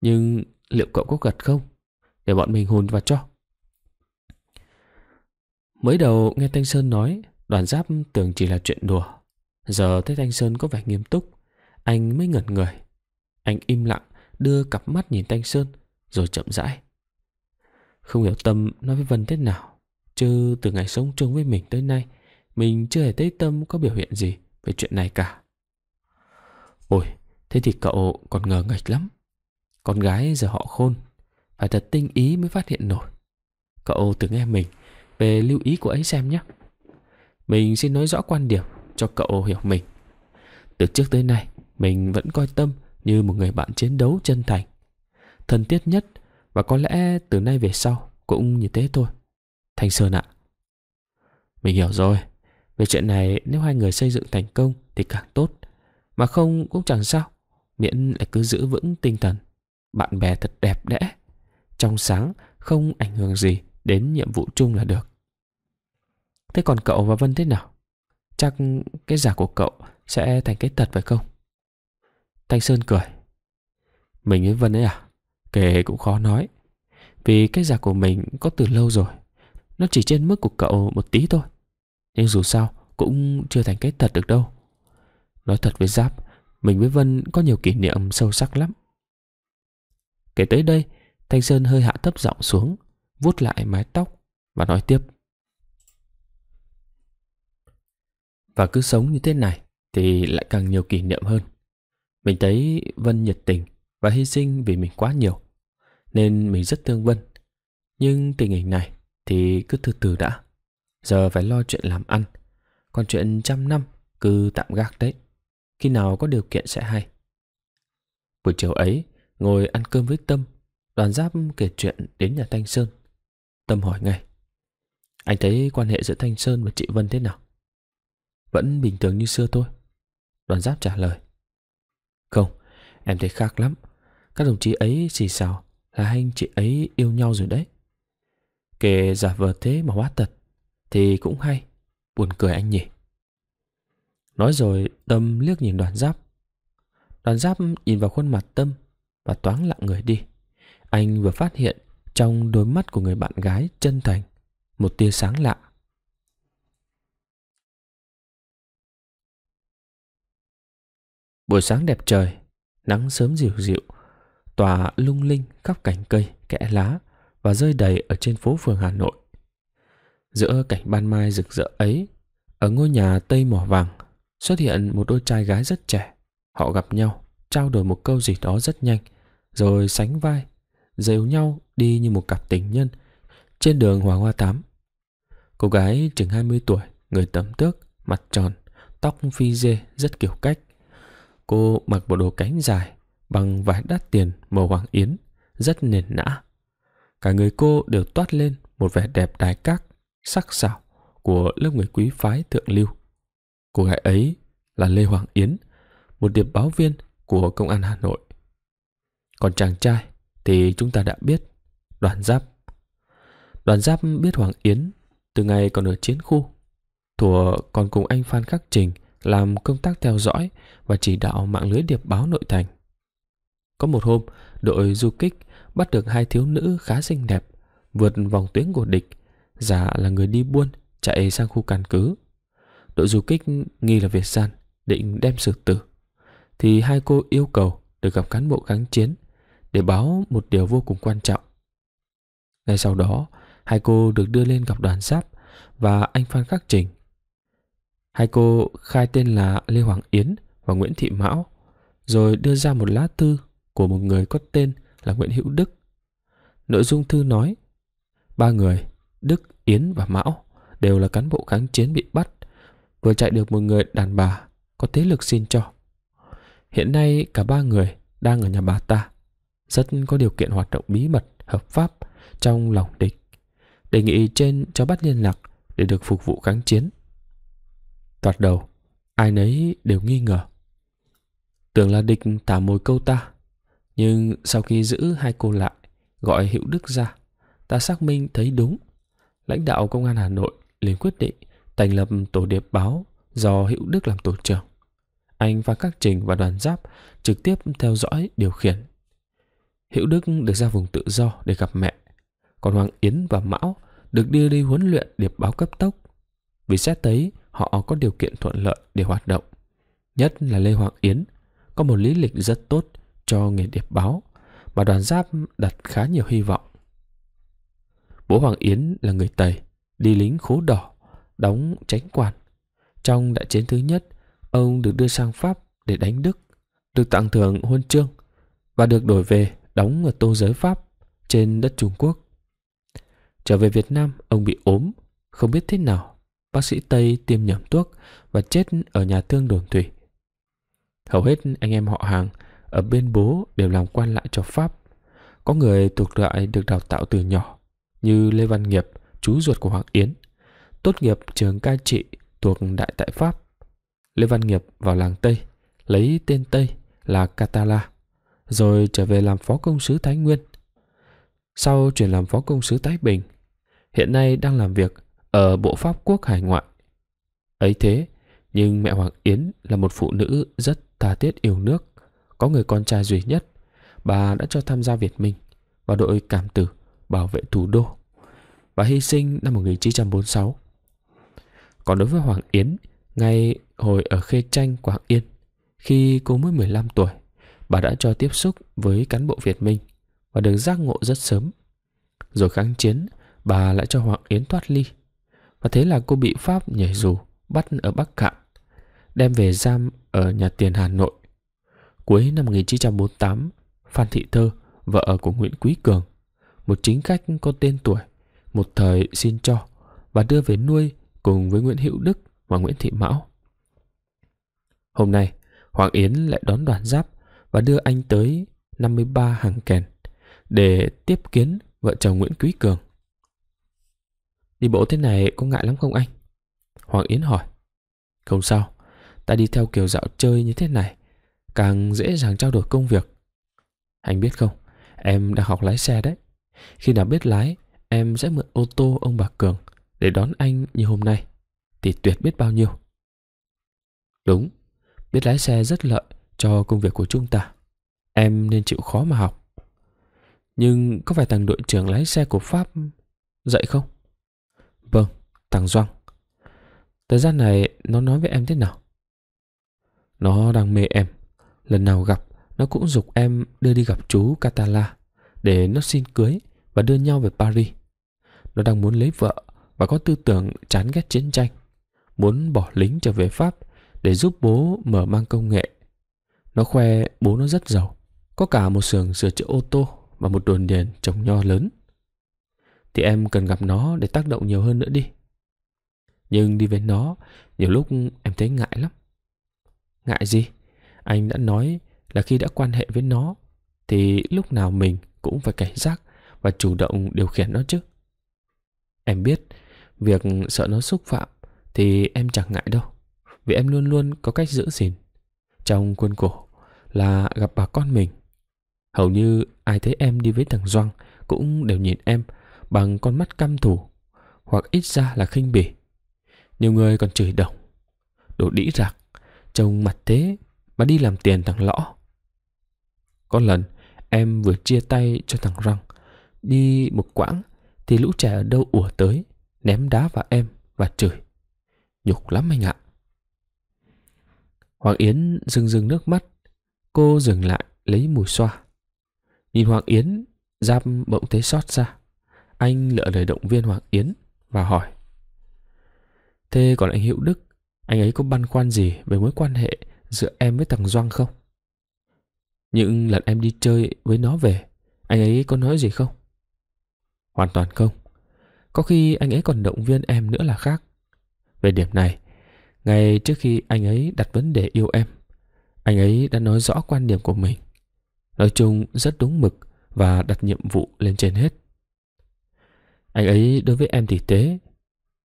Nhưng liệu cậu có gật không? Để bọn mình hùn vào cho Mới đầu nghe Thanh Sơn nói Đoàn giáp tưởng chỉ là chuyện đùa Giờ thấy Thanh Sơn có vẻ nghiêm túc anh mới ngẩn người. Anh im lặng, đưa cặp mắt nhìn Thanh Sơn, rồi chậm rãi. Không hiểu Tâm nói với Vân thế nào, chứ từ ngày sống chung với mình tới nay, mình chưa hề thấy Tâm có biểu hiện gì về chuyện này cả. Ôi, thế thì cậu còn ngờ nghệch lắm. Con gái giờ họ khôn, phải thật tinh ý mới phát hiện nổi. Cậu tự nghe mình về lưu ý của ấy xem nhé. Mình xin nói rõ quan điểm cho cậu hiểu mình. Từ trước tới nay, mình vẫn coi Tâm như một người bạn chiến đấu chân thành. Thân thiết nhất và có lẽ từ nay về sau cũng như thế thôi. Thanh Sơn ạ. À. Mình hiểu rồi. Về chuyện này nếu hai người xây dựng thành công thì càng tốt. Mà không cũng chẳng sao. Miễn là cứ giữ vững tinh thần. Bạn bè thật đẹp đẽ. Trong sáng không ảnh hưởng gì đến nhiệm vụ chung là được. Thế còn cậu và Vân thế nào? Chắc cái giả của cậu sẽ thành cái thật phải không? Thanh Sơn cười. Mình với Vân ấy à? Kể cũng khó nói. Vì cái giặc của mình có từ lâu rồi. Nó chỉ trên mức của cậu một tí thôi. Nhưng dù sao cũng chưa thành cái thật được đâu. Nói thật với Giáp, mình với Vân có nhiều kỷ niệm sâu sắc lắm. Kể tới đây, Thanh Sơn hơi hạ thấp giọng xuống, vuốt lại mái tóc và nói tiếp. Và cứ sống như thế này thì lại càng nhiều kỷ niệm hơn. Mình thấy Vân nhiệt tình và hy sinh vì mình quá nhiều, nên mình rất thương Vân. Nhưng tình hình này thì cứ từ từ đã. Giờ phải lo chuyện làm ăn, còn chuyện trăm năm cứ tạm gác đấy. Khi nào có điều kiện sẽ hay. Buổi chiều ấy, ngồi ăn cơm với Tâm, đoàn giáp kể chuyện đến nhà Thanh Sơn. Tâm hỏi ngay. Anh thấy quan hệ giữa Thanh Sơn và chị Vân thế nào? Vẫn bình thường như xưa thôi. Đoàn giáp trả lời. Không, em thấy khác lắm. Các đồng chí ấy xì xào là anh chị ấy yêu nhau rồi đấy. Kể giả vờ thế mà hóa thật thì cũng hay. Buồn cười anh nhỉ. Nói rồi Tâm liếc nhìn đoàn giáp. Đoàn giáp nhìn vào khuôn mặt Tâm và toáng lặng người đi. Anh vừa phát hiện trong đôi mắt của người bạn gái chân thành một tia sáng lạ Buổi sáng đẹp trời, nắng sớm dịu dịu, tỏa lung linh khắp cành cây, kẽ lá và rơi đầy ở trên phố phường Hà Nội. Giữa cảnh ban mai rực rỡ ấy, ở ngôi nhà Tây Mỏ Vàng xuất hiện một đôi trai gái rất trẻ. Họ gặp nhau, trao đổi một câu gì đó rất nhanh, rồi sánh vai, dìu nhau đi như một cặp tình nhân trên đường Hòa Hoa Tám. Cô gái chừng 20 tuổi, người tấm tước, mặt tròn, tóc phi dê rất kiểu cách, Cô mặc bộ đồ cánh dài bằng vải đắt tiền màu hoàng yến, rất nền nã. Cả người cô đều toát lên một vẻ đẹp đài các, sắc sảo của lớp người quý phái thượng lưu. Cô gái ấy là Lê Hoàng Yến, một điệp báo viên của Công an Hà Nội. Còn chàng trai thì chúng ta đã biết, đoàn giáp. Đoàn giáp biết Hoàng Yến từ ngày còn ở chiến khu. Thủa còn cùng anh Phan Khắc Trình làm công tác theo dõi và chỉ đạo mạng lưới điệp báo nội thành. Có một hôm, đội du kích bắt được hai thiếu nữ khá xinh đẹp, vượt vòng tuyến của địch, giả là người đi buôn, chạy sang khu căn cứ. Đội du kích nghi là Việt San, định đem xử tử. Thì hai cô yêu cầu được gặp cán bộ kháng chiến để báo một điều vô cùng quan trọng. Ngay sau đó, hai cô được đưa lên gặp đoàn sáp và anh Phan Khắc Trình Hai cô khai tên là Lê Hoàng Yến và Nguyễn Thị Mão, rồi đưa ra một lá thư của một người có tên là Nguyễn Hữu Đức. Nội dung thư nói, ba người, Đức, Yến và Mão, đều là cán bộ kháng chiến bị bắt, vừa chạy được một người đàn bà có thế lực xin cho. Hiện nay cả ba người đang ở nhà bà ta, rất có điều kiện hoạt động bí mật, hợp pháp trong lòng địch. Đề nghị trên cho bắt liên lạc để được phục vụ kháng chiến. Thoạt đầu, ai nấy đều nghi ngờ. Tưởng là địch thả mồi câu ta, nhưng sau khi giữ hai cô lại, gọi Hữu Đức ra, ta xác minh thấy đúng. Lãnh đạo công an Hà Nội liền quyết định thành lập tổ điệp báo do Hữu Đức làm tổ trưởng. Anh và các trình và đoàn giáp trực tiếp theo dõi điều khiển. Hữu Đức được ra vùng tự do để gặp mẹ, còn Hoàng Yến và Mão được đưa đi huấn luyện điệp báo cấp tốc. Vì xét thấy họ có điều kiện thuận lợi để hoạt động. Nhất là Lê Hoàng Yến có một lý lịch rất tốt cho nghề điệp báo mà đoàn giáp đặt khá nhiều hy vọng. Bố Hoàng Yến là người Tây, đi lính khố đỏ, đóng tránh quan. Trong đại chiến thứ nhất, ông được đưa sang Pháp để đánh Đức, được tặng thưởng huân chương và được đổi về đóng ở tô giới Pháp trên đất Trung Quốc. Trở về Việt Nam, ông bị ốm, không biết thế nào bác sĩ Tây tiêm nhầm thuốc và chết ở nhà thương đồn thủy. Hầu hết anh em họ hàng ở bên bố đều làm quan lại cho Pháp. Có người thuộc loại được đào tạo từ nhỏ, như Lê Văn Nghiệp, chú ruột của Hoàng Yến, tốt nghiệp trường cai trị thuộc Đại tại Pháp. Lê Văn Nghiệp vào làng Tây, lấy tên Tây là Catala, rồi trở về làm phó công sứ Thái Nguyên. Sau chuyển làm phó công sứ Thái Bình, hiện nay đang làm việc ở ờ, bộ pháp quốc hải ngoại. Ấy thế, nhưng mẹ Hoàng Yến là một phụ nữ rất tha thiết yêu nước, có người con trai duy nhất. Bà đã cho tham gia Việt Minh vào đội cảm tử bảo vệ thủ đô. Bà hy sinh năm 1946. Còn đối với Hoàng Yến, ngay hồi ở Khê Tranh, Quảng Yên, khi cô mới 15 tuổi, bà đã cho tiếp xúc với cán bộ Việt Minh và được giác ngộ rất sớm. Rồi kháng chiến, bà lại cho Hoàng Yến thoát ly và thế là cô bị Pháp nhảy dù bắt ở Bắc Cạn, đem về giam ở nhà tiền Hà Nội. Cuối năm 1948, Phan Thị Thơ, vợ của Nguyễn Quý Cường, một chính khách có tên tuổi, một thời xin cho và đưa về nuôi cùng với Nguyễn Hữu Đức và Nguyễn Thị Mão. Hôm nay, Hoàng Yến lại đón đoàn giáp và đưa anh tới 53 hàng kèn để tiếp kiến vợ chồng Nguyễn Quý Cường. Đi bộ thế này có ngại lắm không anh? Hoàng Yến hỏi. Không sao, ta đi theo kiểu dạo chơi như thế này, càng dễ dàng trao đổi công việc. Anh biết không, em đang học lái xe đấy. Khi nào biết lái, em sẽ mượn ô tô ông bà Cường để đón anh như hôm nay. Thì tuyệt biết bao nhiêu. Đúng, biết lái xe rất lợi cho công việc của chúng ta. Em nên chịu khó mà học. Nhưng có phải thằng đội trưởng lái xe của Pháp dạy không? Vâng, thằng Doang Thời gian này nó nói với em thế nào? Nó đang mê em Lần nào gặp Nó cũng dục em đưa đi gặp chú Catala Để nó xin cưới Và đưa nhau về Paris Nó đang muốn lấy vợ Và có tư tưởng chán ghét chiến tranh Muốn bỏ lính trở về Pháp Để giúp bố mở mang công nghệ Nó khoe bố nó rất giàu Có cả một xưởng sửa chữa ô tô Và một đồn điền trồng nho lớn thì em cần gặp nó để tác động nhiều hơn nữa đi. Nhưng đi với nó, nhiều lúc em thấy ngại lắm. Ngại gì? Anh đã nói là khi đã quan hệ với nó thì lúc nào mình cũng phải cảnh giác và chủ động điều khiển nó chứ. Em biết, việc sợ nó xúc phạm thì em chẳng ngại đâu, vì em luôn luôn có cách giữ gìn. Trong quân cổ là gặp bà con mình. Hầu như ai thấy em đi với thằng Doang cũng đều nhìn em bằng con mắt căm thù hoặc ít ra là khinh bỉ. Nhiều người còn chửi đồng, đồ đĩ rạc, trông mặt thế mà đi làm tiền thằng lõ. Có lần em vừa chia tay cho thằng Răng, đi một quãng thì lũ trẻ ở đâu ủa tới, ném đá vào em và chửi. Nhục lắm anh ạ. Hoàng Yến rưng rưng nước mắt, cô dừng lại lấy mùi xoa. Nhìn Hoàng Yến, Giáp bỗng thấy xót ra anh lựa lời động viên Hoàng Yến và hỏi Thế còn anh Hữu Đức, anh ấy có băn khoăn gì về mối quan hệ giữa em với thằng Doang không? Những lần em đi chơi với nó về, anh ấy có nói gì không? Hoàn toàn không. Có khi anh ấy còn động viên em nữa là khác. Về điểm này, ngay trước khi anh ấy đặt vấn đề yêu em, anh ấy đã nói rõ quan điểm của mình. Nói chung rất đúng mực và đặt nhiệm vụ lên trên hết. Anh ấy đối với em thì tế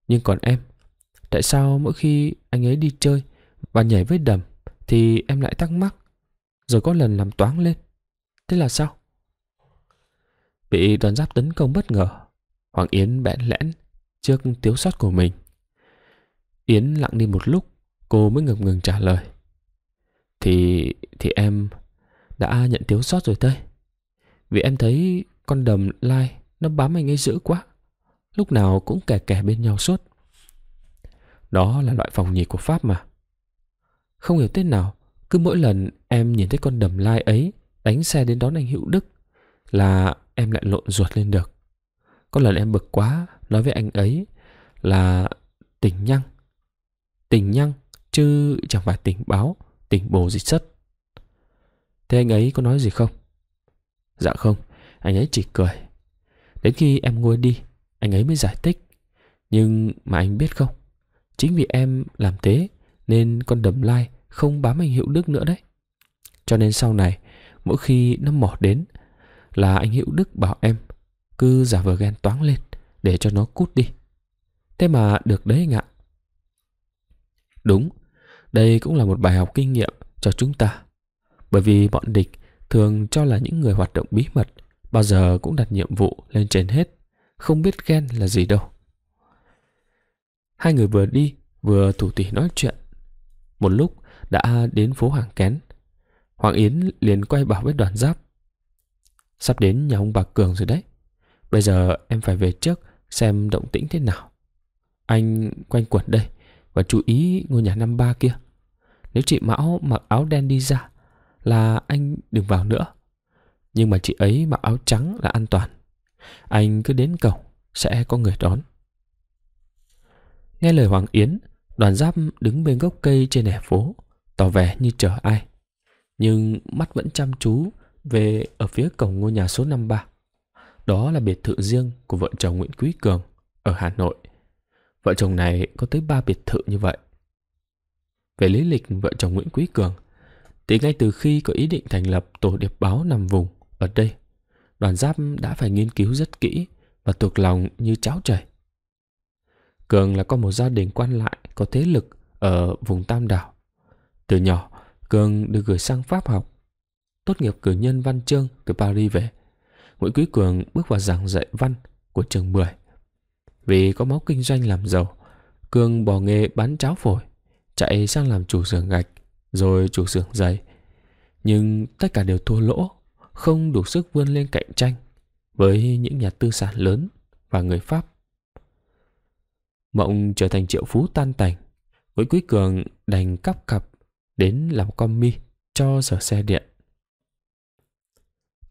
Nhưng còn em Tại sao mỗi khi anh ấy đi chơi Và nhảy với đầm Thì em lại thắc mắc Rồi có lần làm toán lên Thế là sao Bị đòn giáp tấn công bất ngờ Hoàng Yến bẽn lẽn Trước tiếu sót của mình Yến lặng đi một lúc Cô mới ngập ngừng trả lời Thì... thì em đã nhận tiếu sót rồi tơi Vì em thấy con đầm lai Nó bám anh ấy dữ quá lúc nào cũng kè kè bên nhau suốt. Đó là loại phòng nhì của Pháp mà. Không hiểu tên nào, cứ mỗi lần em nhìn thấy con đầm lai ấy đánh xe đến đón anh Hữu Đức là em lại lộn ruột lên được. Có lần em bực quá nói với anh ấy là tình nhăng. tình nhăng chứ chẳng phải tình báo, tình bồ dịch sất. Thế anh ấy có nói gì không? Dạ không, anh ấy chỉ cười. Đến khi em nguôi đi anh ấy mới giải thích Nhưng mà anh biết không Chính vì em làm thế Nên con đầm lai không bám anh Hữu Đức nữa đấy Cho nên sau này Mỗi khi nó mỏ đến Là anh Hữu Đức bảo em Cứ giả vờ ghen toáng lên Để cho nó cút đi Thế mà được đấy anh ạ Đúng Đây cũng là một bài học kinh nghiệm cho chúng ta Bởi vì bọn địch thường cho là những người hoạt động bí mật bao giờ cũng đặt nhiệm vụ lên trên hết không biết ghen là gì đâu. Hai người vừa đi, vừa thủ tỉ nói chuyện. Một lúc đã đến phố Hoàng Kén. Hoàng Yến liền quay bảo với đoàn giáp. Sắp đến nhà ông bà Cường rồi đấy. Bây giờ em phải về trước xem động tĩnh thế nào. Anh quanh quẩn đây và chú ý ngôi nhà năm ba kia. Nếu chị Mão mặc áo đen đi ra là anh đừng vào nữa. Nhưng mà chị ấy mặc áo trắng là an toàn. Anh cứ đến cổng, sẽ có người đón. Nghe lời Hoàng Yến, đoàn giáp đứng bên gốc cây trên hẻ phố, tỏ vẻ như chờ ai. Nhưng mắt vẫn chăm chú về ở phía cổng ngôi nhà số 53. Đó là biệt thự riêng của vợ chồng Nguyễn Quý Cường ở Hà Nội. Vợ chồng này có tới ba biệt thự như vậy. Về lý lịch vợ chồng Nguyễn Quý Cường, thì ngay từ khi có ý định thành lập tổ điệp báo nằm vùng ở đây đoàn giáp đã phải nghiên cứu rất kỹ và thuộc lòng như cháo chảy. Cường là con một gia đình quan lại có thế lực ở vùng Tam Đảo. Từ nhỏ, Cường được gửi sang Pháp học. Tốt nghiệp cử nhân văn chương từ Paris về. Nguyễn Quý Cường bước vào giảng dạy văn của trường 10. Vì có máu kinh doanh làm giàu, Cường bỏ nghề bán cháo phổi, chạy sang làm chủ xưởng gạch, rồi chủ xưởng giày. Nhưng tất cả đều thua lỗ không đủ sức vươn lên cạnh tranh với những nhà tư sản lớn và người Pháp. Mộng trở thành triệu phú tan tành, với Quý Cường đành cắp cặp đến làm con mi cho sở xe điện.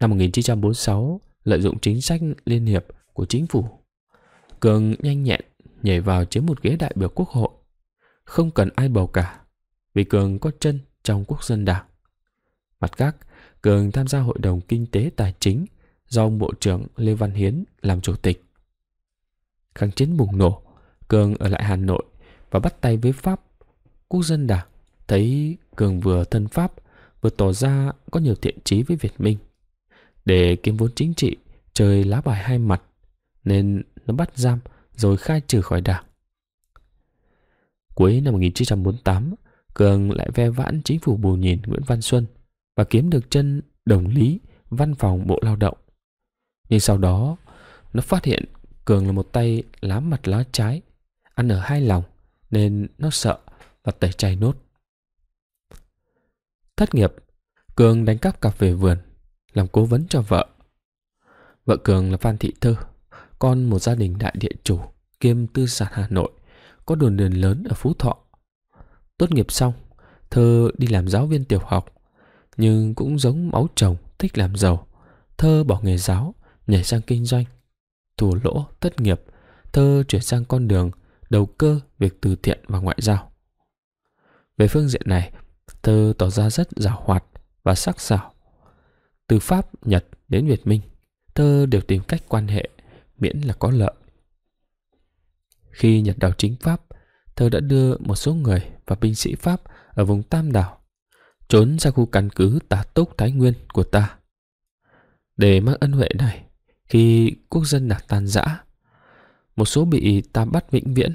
Năm 1946, lợi dụng chính sách liên hiệp của chính phủ, Cường nhanh nhẹn nhảy vào chiếm một ghế đại biểu quốc hội. Không cần ai bầu cả, vì Cường có chân trong quốc dân đảng. Mặt khác, Cường tham gia Hội đồng Kinh tế Tài chính do ông Bộ trưởng Lê Văn Hiến làm chủ tịch. Kháng chiến bùng nổ, Cường ở lại Hà Nội và bắt tay với Pháp. Quốc dân đảng thấy Cường vừa thân Pháp vừa tỏ ra có nhiều thiện trí với Việt Minh. Để kiếm vốn chính trị, chơi lá bài hai mặt, nên nó bắt giam rồi khai trừ khỏi đảng. Cuối năm 1948, Cường lại ve vãn chính phủ bù nhìn Nguyễn Văn Xuân và kiếm được chân đồng lý văn phòng bộ lao động. Nhưng sau đó, nó phát hiện Cường là một tay lá mặt lá trái, ăn ở hai lòng nên nó sợ và tẩy chay nốt. Thất nghiệp, Cường đánh cắp cặp về vườn, làm cố vấn cho vợ. Vợ Cường là Phan Thị thơ con một gia đình đại địa chủ kiêm tư sản Hà Nội, có đồn điền lớn ở Phú Thọ. Tốt nghiệp xong, Thơ đi làm giáo viên tiểu học nhưng cũng giống máu chồng thích làm giàu. Thơ bỏ nghề giáo, nhảy sang kinh doanh. Thù lỗ, thất nghiệp, thơ chuyển sang con đường đầu cơ việc từ thiện và ngoại giao. Về phương diện này, thơ tỏ ra rất giảo hoạt và sắc sảo. Từ Pháp, Nhật đến Việt Minh, thơ đều tìm cách quan hệ, miễn là có lợi. Khi Nhật đảo chính Pháp, thơ đã đưa một số người và binh sĩ Pháp ở vùng Tam Đảo trốn ra khu căn cứ tá túc Thái Nguyên của ta. Để mang ân huệ này, khi quốc dân đã tan rã, một số bị ta bắt vĩnh viễn,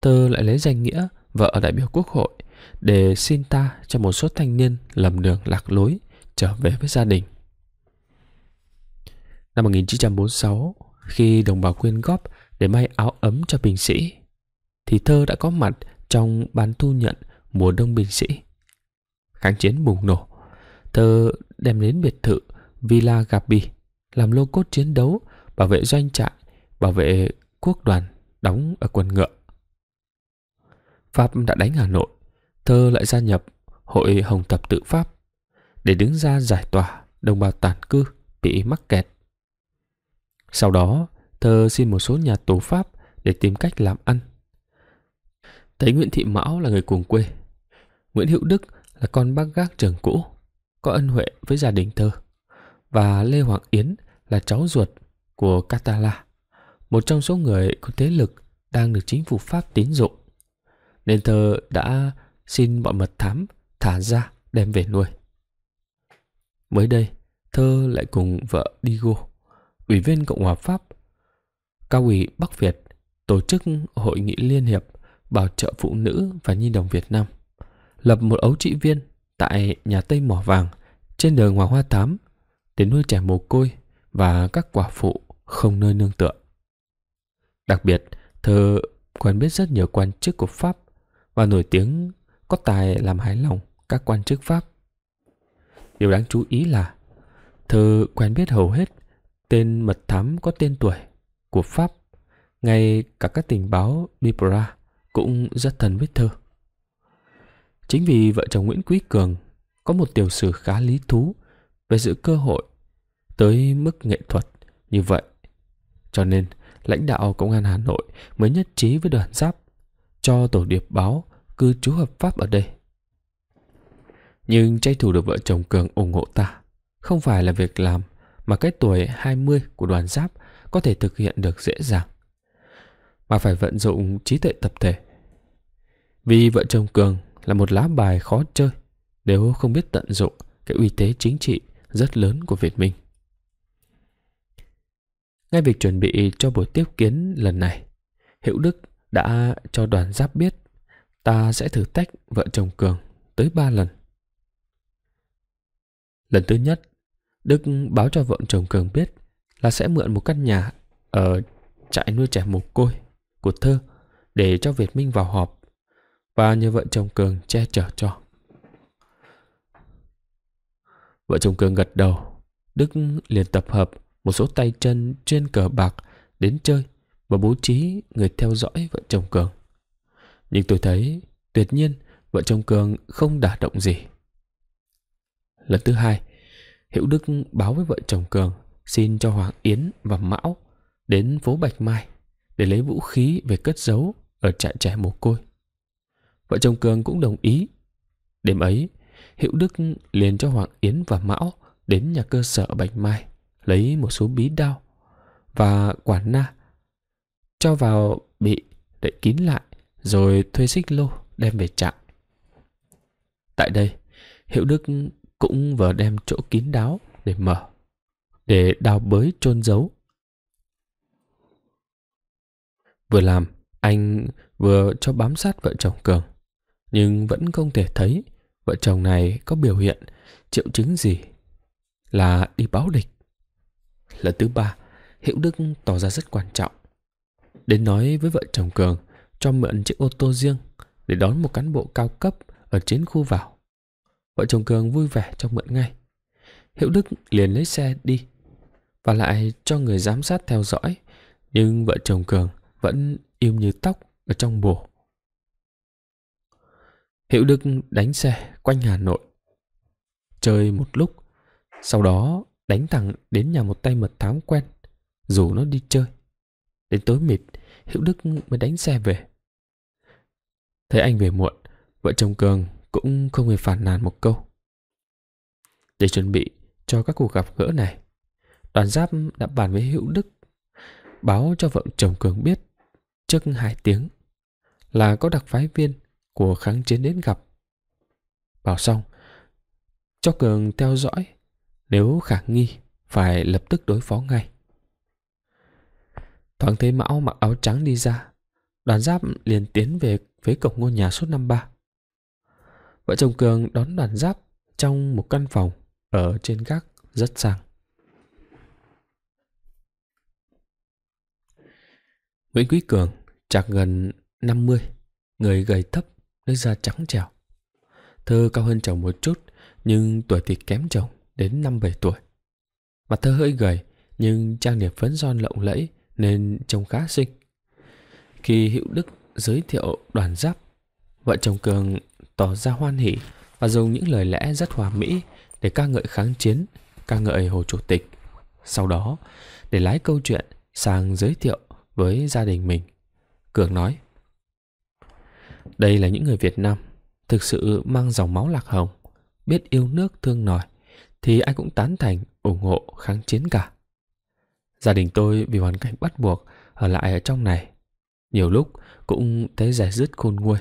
tơ lại lấy danh nghĩa vợ đại biểu quốc hội để xin ta cho một số thanh niên lầm đường lạc lối trở về với gia đình. Năm 1946, khi đồng bào quyên góp để may áo ấm cho binh sĩ, thì thơ đã có mặt trong bán thu nhận mùa đông binh sĩ kháng chiến bùng nổ. Thơ đem đến biệt thự Villa Gabi làm lô cốt chiến đấu, bảo vệ doanh trại, bảo vệ quốc đoàn đóng ở quân ngựa. Pháp đã đánh Hà Nội, thơ lại gia nhập Hội Hồng Tập Tự Pháp để đứng ra giải tỏa đồng bào tản cư bị mắc kẹt. Sau đó, thơ xin một số nhà tù Pháp để tìm cách làm ăn. Thấy Nguyễn Thị Mão là người cùng quê. Nguyễn Hữu Đức là con bác gác trường cũ, có ân huệ với gia đình thơ, và Lê Hoàng Yến là cháu ruột của Catala, một trong số người có thế lực đang được chính phủ Pháp tín dụng. Nên thơ đã xin bọn mật thám thả ra đem về nuôi. Mới đây, thơ lại cùng vợ Digo, ủy viên Cộng hòa Pháp, cao ủy Bắc Việt, tổ chức hội nghị liên hiệp bảo trợ phụ nữ và nhi đồng Việt Nam – lập một ấu trị viên tại nhà Tây Mỏ Vàng trên đường Hoàng Hoa Thám để nuôi trẻ mồ côi và các quả phụ không nơi nương tựa. Đặc biệt, thơ quen biết rất nhiều quan chức của Pháp và nổi tiếng có tài làm hài lòng các quan chức Pháp. Điều đáng chú ý là thơ quen biết hầu hết tên mật thám có tên tuổi của Pháp, ngay cả các tình báo Bibra cũng rất thân với thơ. Chính vì vợ chồng Nguyễn Quý Cường có một tiểu sử khá lý thú về sự cơ hội tới mức nghệ thuật như vậy. Cho nên, lãnh đạo Công an Hà Nội mới nhất trí với đoàn giáp cho tổ điệp báo cư trú hợp pháp ở đây. Nhưng tranh thủ được vợ chồng Cường ủng hộ ta không phải là việc làm mà cái tuổi 20 của đoàn giáp có thể thực hiện được dễ dàng, mà phải vận dụng trí tuệ tập thể. Vì vợ chồng Cường là một lá bài khó chơi nếu không biết tận dụng cái uy thế chính trị rất lớn của Việt Minh. Ngay việc chuẩn bị cho buổi tiếp kiến lần này, Hữu Đức đã cho đoàn giáp biết ta sẽ thử tách vợ chồng Cường tới ba lần. Lần thứ nhất, Đức báo cho vợ chồng Cường biết là sẽ mượn một căn nhà ở trại nuôi trẻ mồ côi của Thơ để cho Việt Minh vào họp và như vợ chồng Cường che chở cho. Vợ chồng Cường gật đầu, Đức liền tập hợp một số tay chân trên cờ bạc đến chơi và bố trí người theo dõi vợ chồng Cường. Nhưng tôi thấy, tuyệt nhiên, vợ chồng Cường không đả động gì. Lần thứ hai, Hữu Đức báo với vợ chồng Cường xin cho Hoàng Yến và Mão đến phố Bạch Mai để lấy vũ khí về cất giấu ở trại trẻ mồ côi. Vợ chồng Cường cũng đồng ý. Đêm ấy, Hữu Đức liền cho Hoàng Yến và Mão đến nhà cơ sở Bạch Mai lấy một số bí đao và quả na cho vào bị để kín lại rồi thuê xích lô đem về trại. Tại đây, Hiệu Đức cũng vừa đem chỗ kín đáo để mở, để đào bới chôn giấu. Vừa làm, anh vừa cho bám sát vợ chồng Cường nhưng vẫn không thể thấy vợ chồng này có biểu hiện triệu chứng gì là đi báo địch lần thứ ba hiệu đức tỏ ra rất quan trọng đến nói với vợ chồng cường cho mượn chiếc ô tô riêng để đón một cán bộ cao cấp ở chiến khu vào vợ chồng cường vui vẻ cho mượn ngay hiệu đức liền lấy xe đi và lại cho người giám sát theo dõi nhưng vợ chồng cường vẫn im như tóc ở trong bồ Hiệu Đức đánh xe quanh Hà Nội. Chơi một lúc, sau đó đánh thẳng đến nhà một tay mật thám quen, rủ nó đi chơi. Đến tối mịt, Hiệu Đức mới đánh xe về. Thấy anh về muộn, vợ chồng Cường cũng không hề phản nàn một câu. Để chuẩn bị cho các cuộc gặp gỡ này, đoàn giáp đã bàn với Hữu Đức báo cho vợ chồng Cường biết trước hai tiếng là có đặc phái viên của kháng chiến đến gặp. Bảo xong, cho cường theo dõi, nếu khả nghi phải lập tức đối phó ngay. Thoáng thấy Mão mặc áo trắng đi ra, đoàn giáp liền tiến về phía cổng ngôi nhà số 53. Vợ chồng Cường đón đoàn giáp trong một căn phòng ở trên gác rất sang. Nguyễn Quý Cường, chạc gần 50, người gầy thấp, nước da trắng trèo, Thơ cao hơn chồng một chút, nhưng tuổi thì kém chồng, đến 5-7 tuổi. Mặt thơ hơi gầy, nhưng trang điểm phấn son lộng lẫy nên trông khá xinh. Khi Hữu Đức giới thiệu đoàn giáp, vợ chồng Cường tỏ ra hoan hỉ và dùng những lời lẽ rất hòa mỹ để ca ngợi kháng chiến, ca ngợi Hồ Chủ tịch. Sau đó, để lái câu chuyện sang giới thiệu với gia đình mình, Cường nói đây là những người Việt Nam thực sự mang dòng máu lạc hồng, biết yêu nước thương nòi, thì ai cũng tán thành, ủng hộ, kháng chiến cả. Gia đình tôi vì hoàn cảnh bắt buộc ở lại ở trong này, nhiều lúc cũng thấy giải rứt khôn nguôi.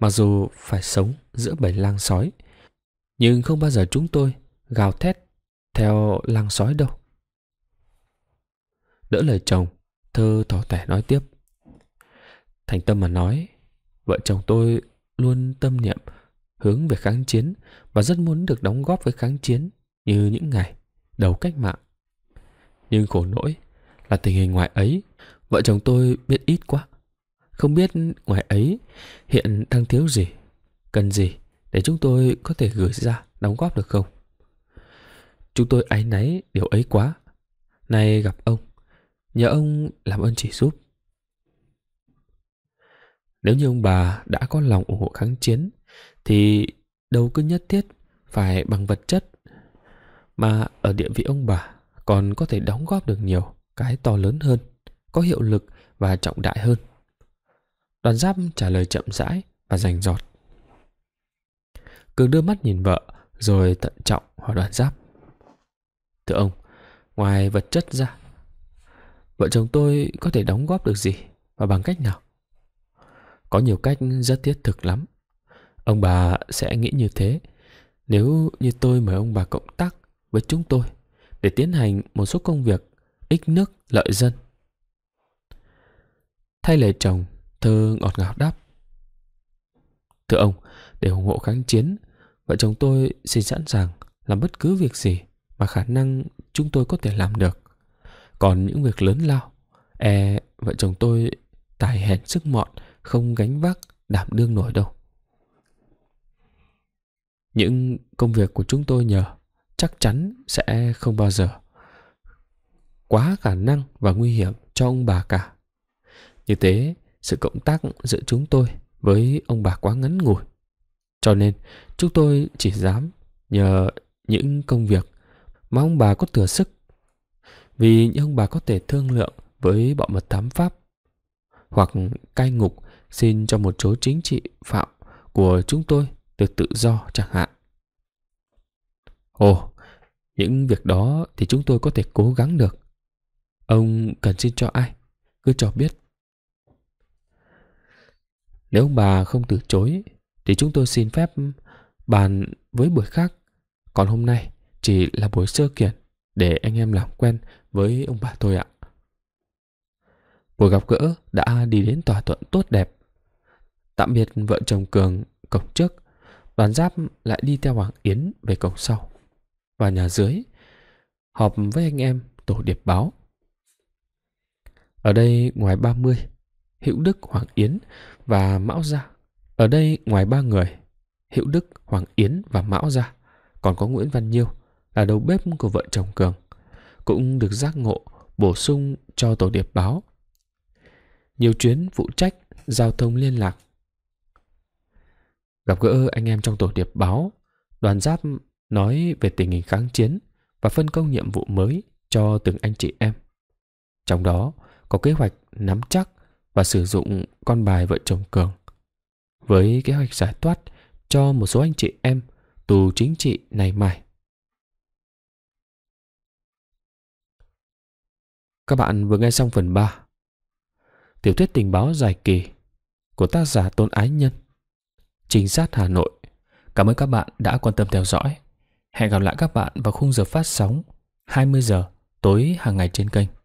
Mặc dù phải sống giữa bảy lang sói, nhưng không bao giờ chúng tôi gào thét theo lang sói đâu. Đỡ lời chồng, thơ tỏ tẻ nói tiếp. Thành tâm mà nói, Vợ chồng tôi luôn tâm niệm hướng về kháng chiến và rất muốn được đóng góp với kháng chiến như những ngày đầu cách mạng. Nhưng khổ nỗi là tình hình ngoài ấy, vợ chồng tôi biết ít quá. Không biết ngoài ấy hiện đang thiếu gì, cần gì để chúng tôi có thể gửi ra đóng góp được không? Chúng tôi áy náy điều ấy quá. Nay gặp ông, nhờ ông làm ơn chỉ giúp. Nếu như ông bà đã có lòng ủng hộ kháng chiến thì đâu cứ nhất thiết phải bằng vật chất mà ở địa vị ông bà còn có thể đóng góp được nhiều cái to lớn hơn, có hiệu lực và trọng đại hơn. Đoàn giáp trả lời chậm rãi và rành giọt. Cường đưa mắt nhìn vợ rồi tận trọng hỏi đoàn giáp. Thưa ông, ngoài vật chất ra, vợ chồng tôi có thể đóng góp được gì và bằng cách nào? có nhiều cách rất thiết thực lắm ông bà sẽ nghĩ như thế nếu như tôi mời ông bà cộng tác với chúng tôi để tiến hành một số công việc ích nước lợi dân thay lời chồng thơ ngọt ngào đáp thưa ông để ủng hộ kháng chiến vợ chồng tôi xin sẵn sàng làm bất cứ việc gì mà khả năng chúng tôi có thể làm được còn những việc lớn lao e vợ chồng tôi tài hèn sức mọn không gánh vác đảm đương nổi đâu những công việc của chúng tôi nhờ chắc chắn sẽ không bao giờ quá khả năng và nguy hiểm cho ông bà cả như thế sự cộng tác giữa chúng tôi với ông bà quá ngắn ngủi cho nên chúng tôi chỉ dám nhờ những công việc mà ông bà có thừa sức vì những ông bà có thể thương lượng với bọn mật thám pháp hoặc cai ngục xin cho một số chính trị phạm của chúng tôi được tự do chẳng hạn. Ồ, những việc đó thì chúng tôi có thể cố gắng được. Ông cần xin cho ai? Cứ cho biết. Nếu ông bà không từ chối thì chúng tôi xin phép bàn với buổi khác. Còn hôm nay chỉ là buổi sơ kiện để anh em làm quen với ông bà tôi ạ. Buổi gặp gỡ đã đi đến tòa thuận tốt đẹp Tạm biệt vợ chồng Cường cổng trước, đoàn giáp lại đi theo Hoàng Yến về cổng sau. vào nhà dưới, họp với anh em tổ điệp báo. Ở đây ngoài 30, Hữu Đức, Hoàng Yến và Mão Gia. Ở đây ngoài ba người, Hữu Đức, Hoàng Yến và Mão Gia, còn có Nguyễn Văn Nhiêu là đầu bếp của vợ chồng Cường, cũng được giác ngộ bổ sung cho tổ điệp báo. Nhiều chuyến phụ trách giao thông liên lạc Gặp gỡ anh em trong tổ điệp báo, đoàn giáp nói về tình hình kháng chiến và phân công nhiệm vụ mới cho từng anh chị em. Trong đó có kế hoạch nắm chắc và sử dụng con bài vợ chồng Cường. Với kế hoạch giải thoát cho một số anh chị em tù chính trị này mải. Các bạn vừa nghe xong phần 3 Tiểu thuyết tình báo dài kỳ của tác giả Tôn Ái Nhân Trinh sát Hà Nội. Cảm ơn các bạn đã quan tâm theo dõi. Hẹn gặp lại các bạn vào khung giờ phát sóng 20 giờ tối hàng ngày trên kênh.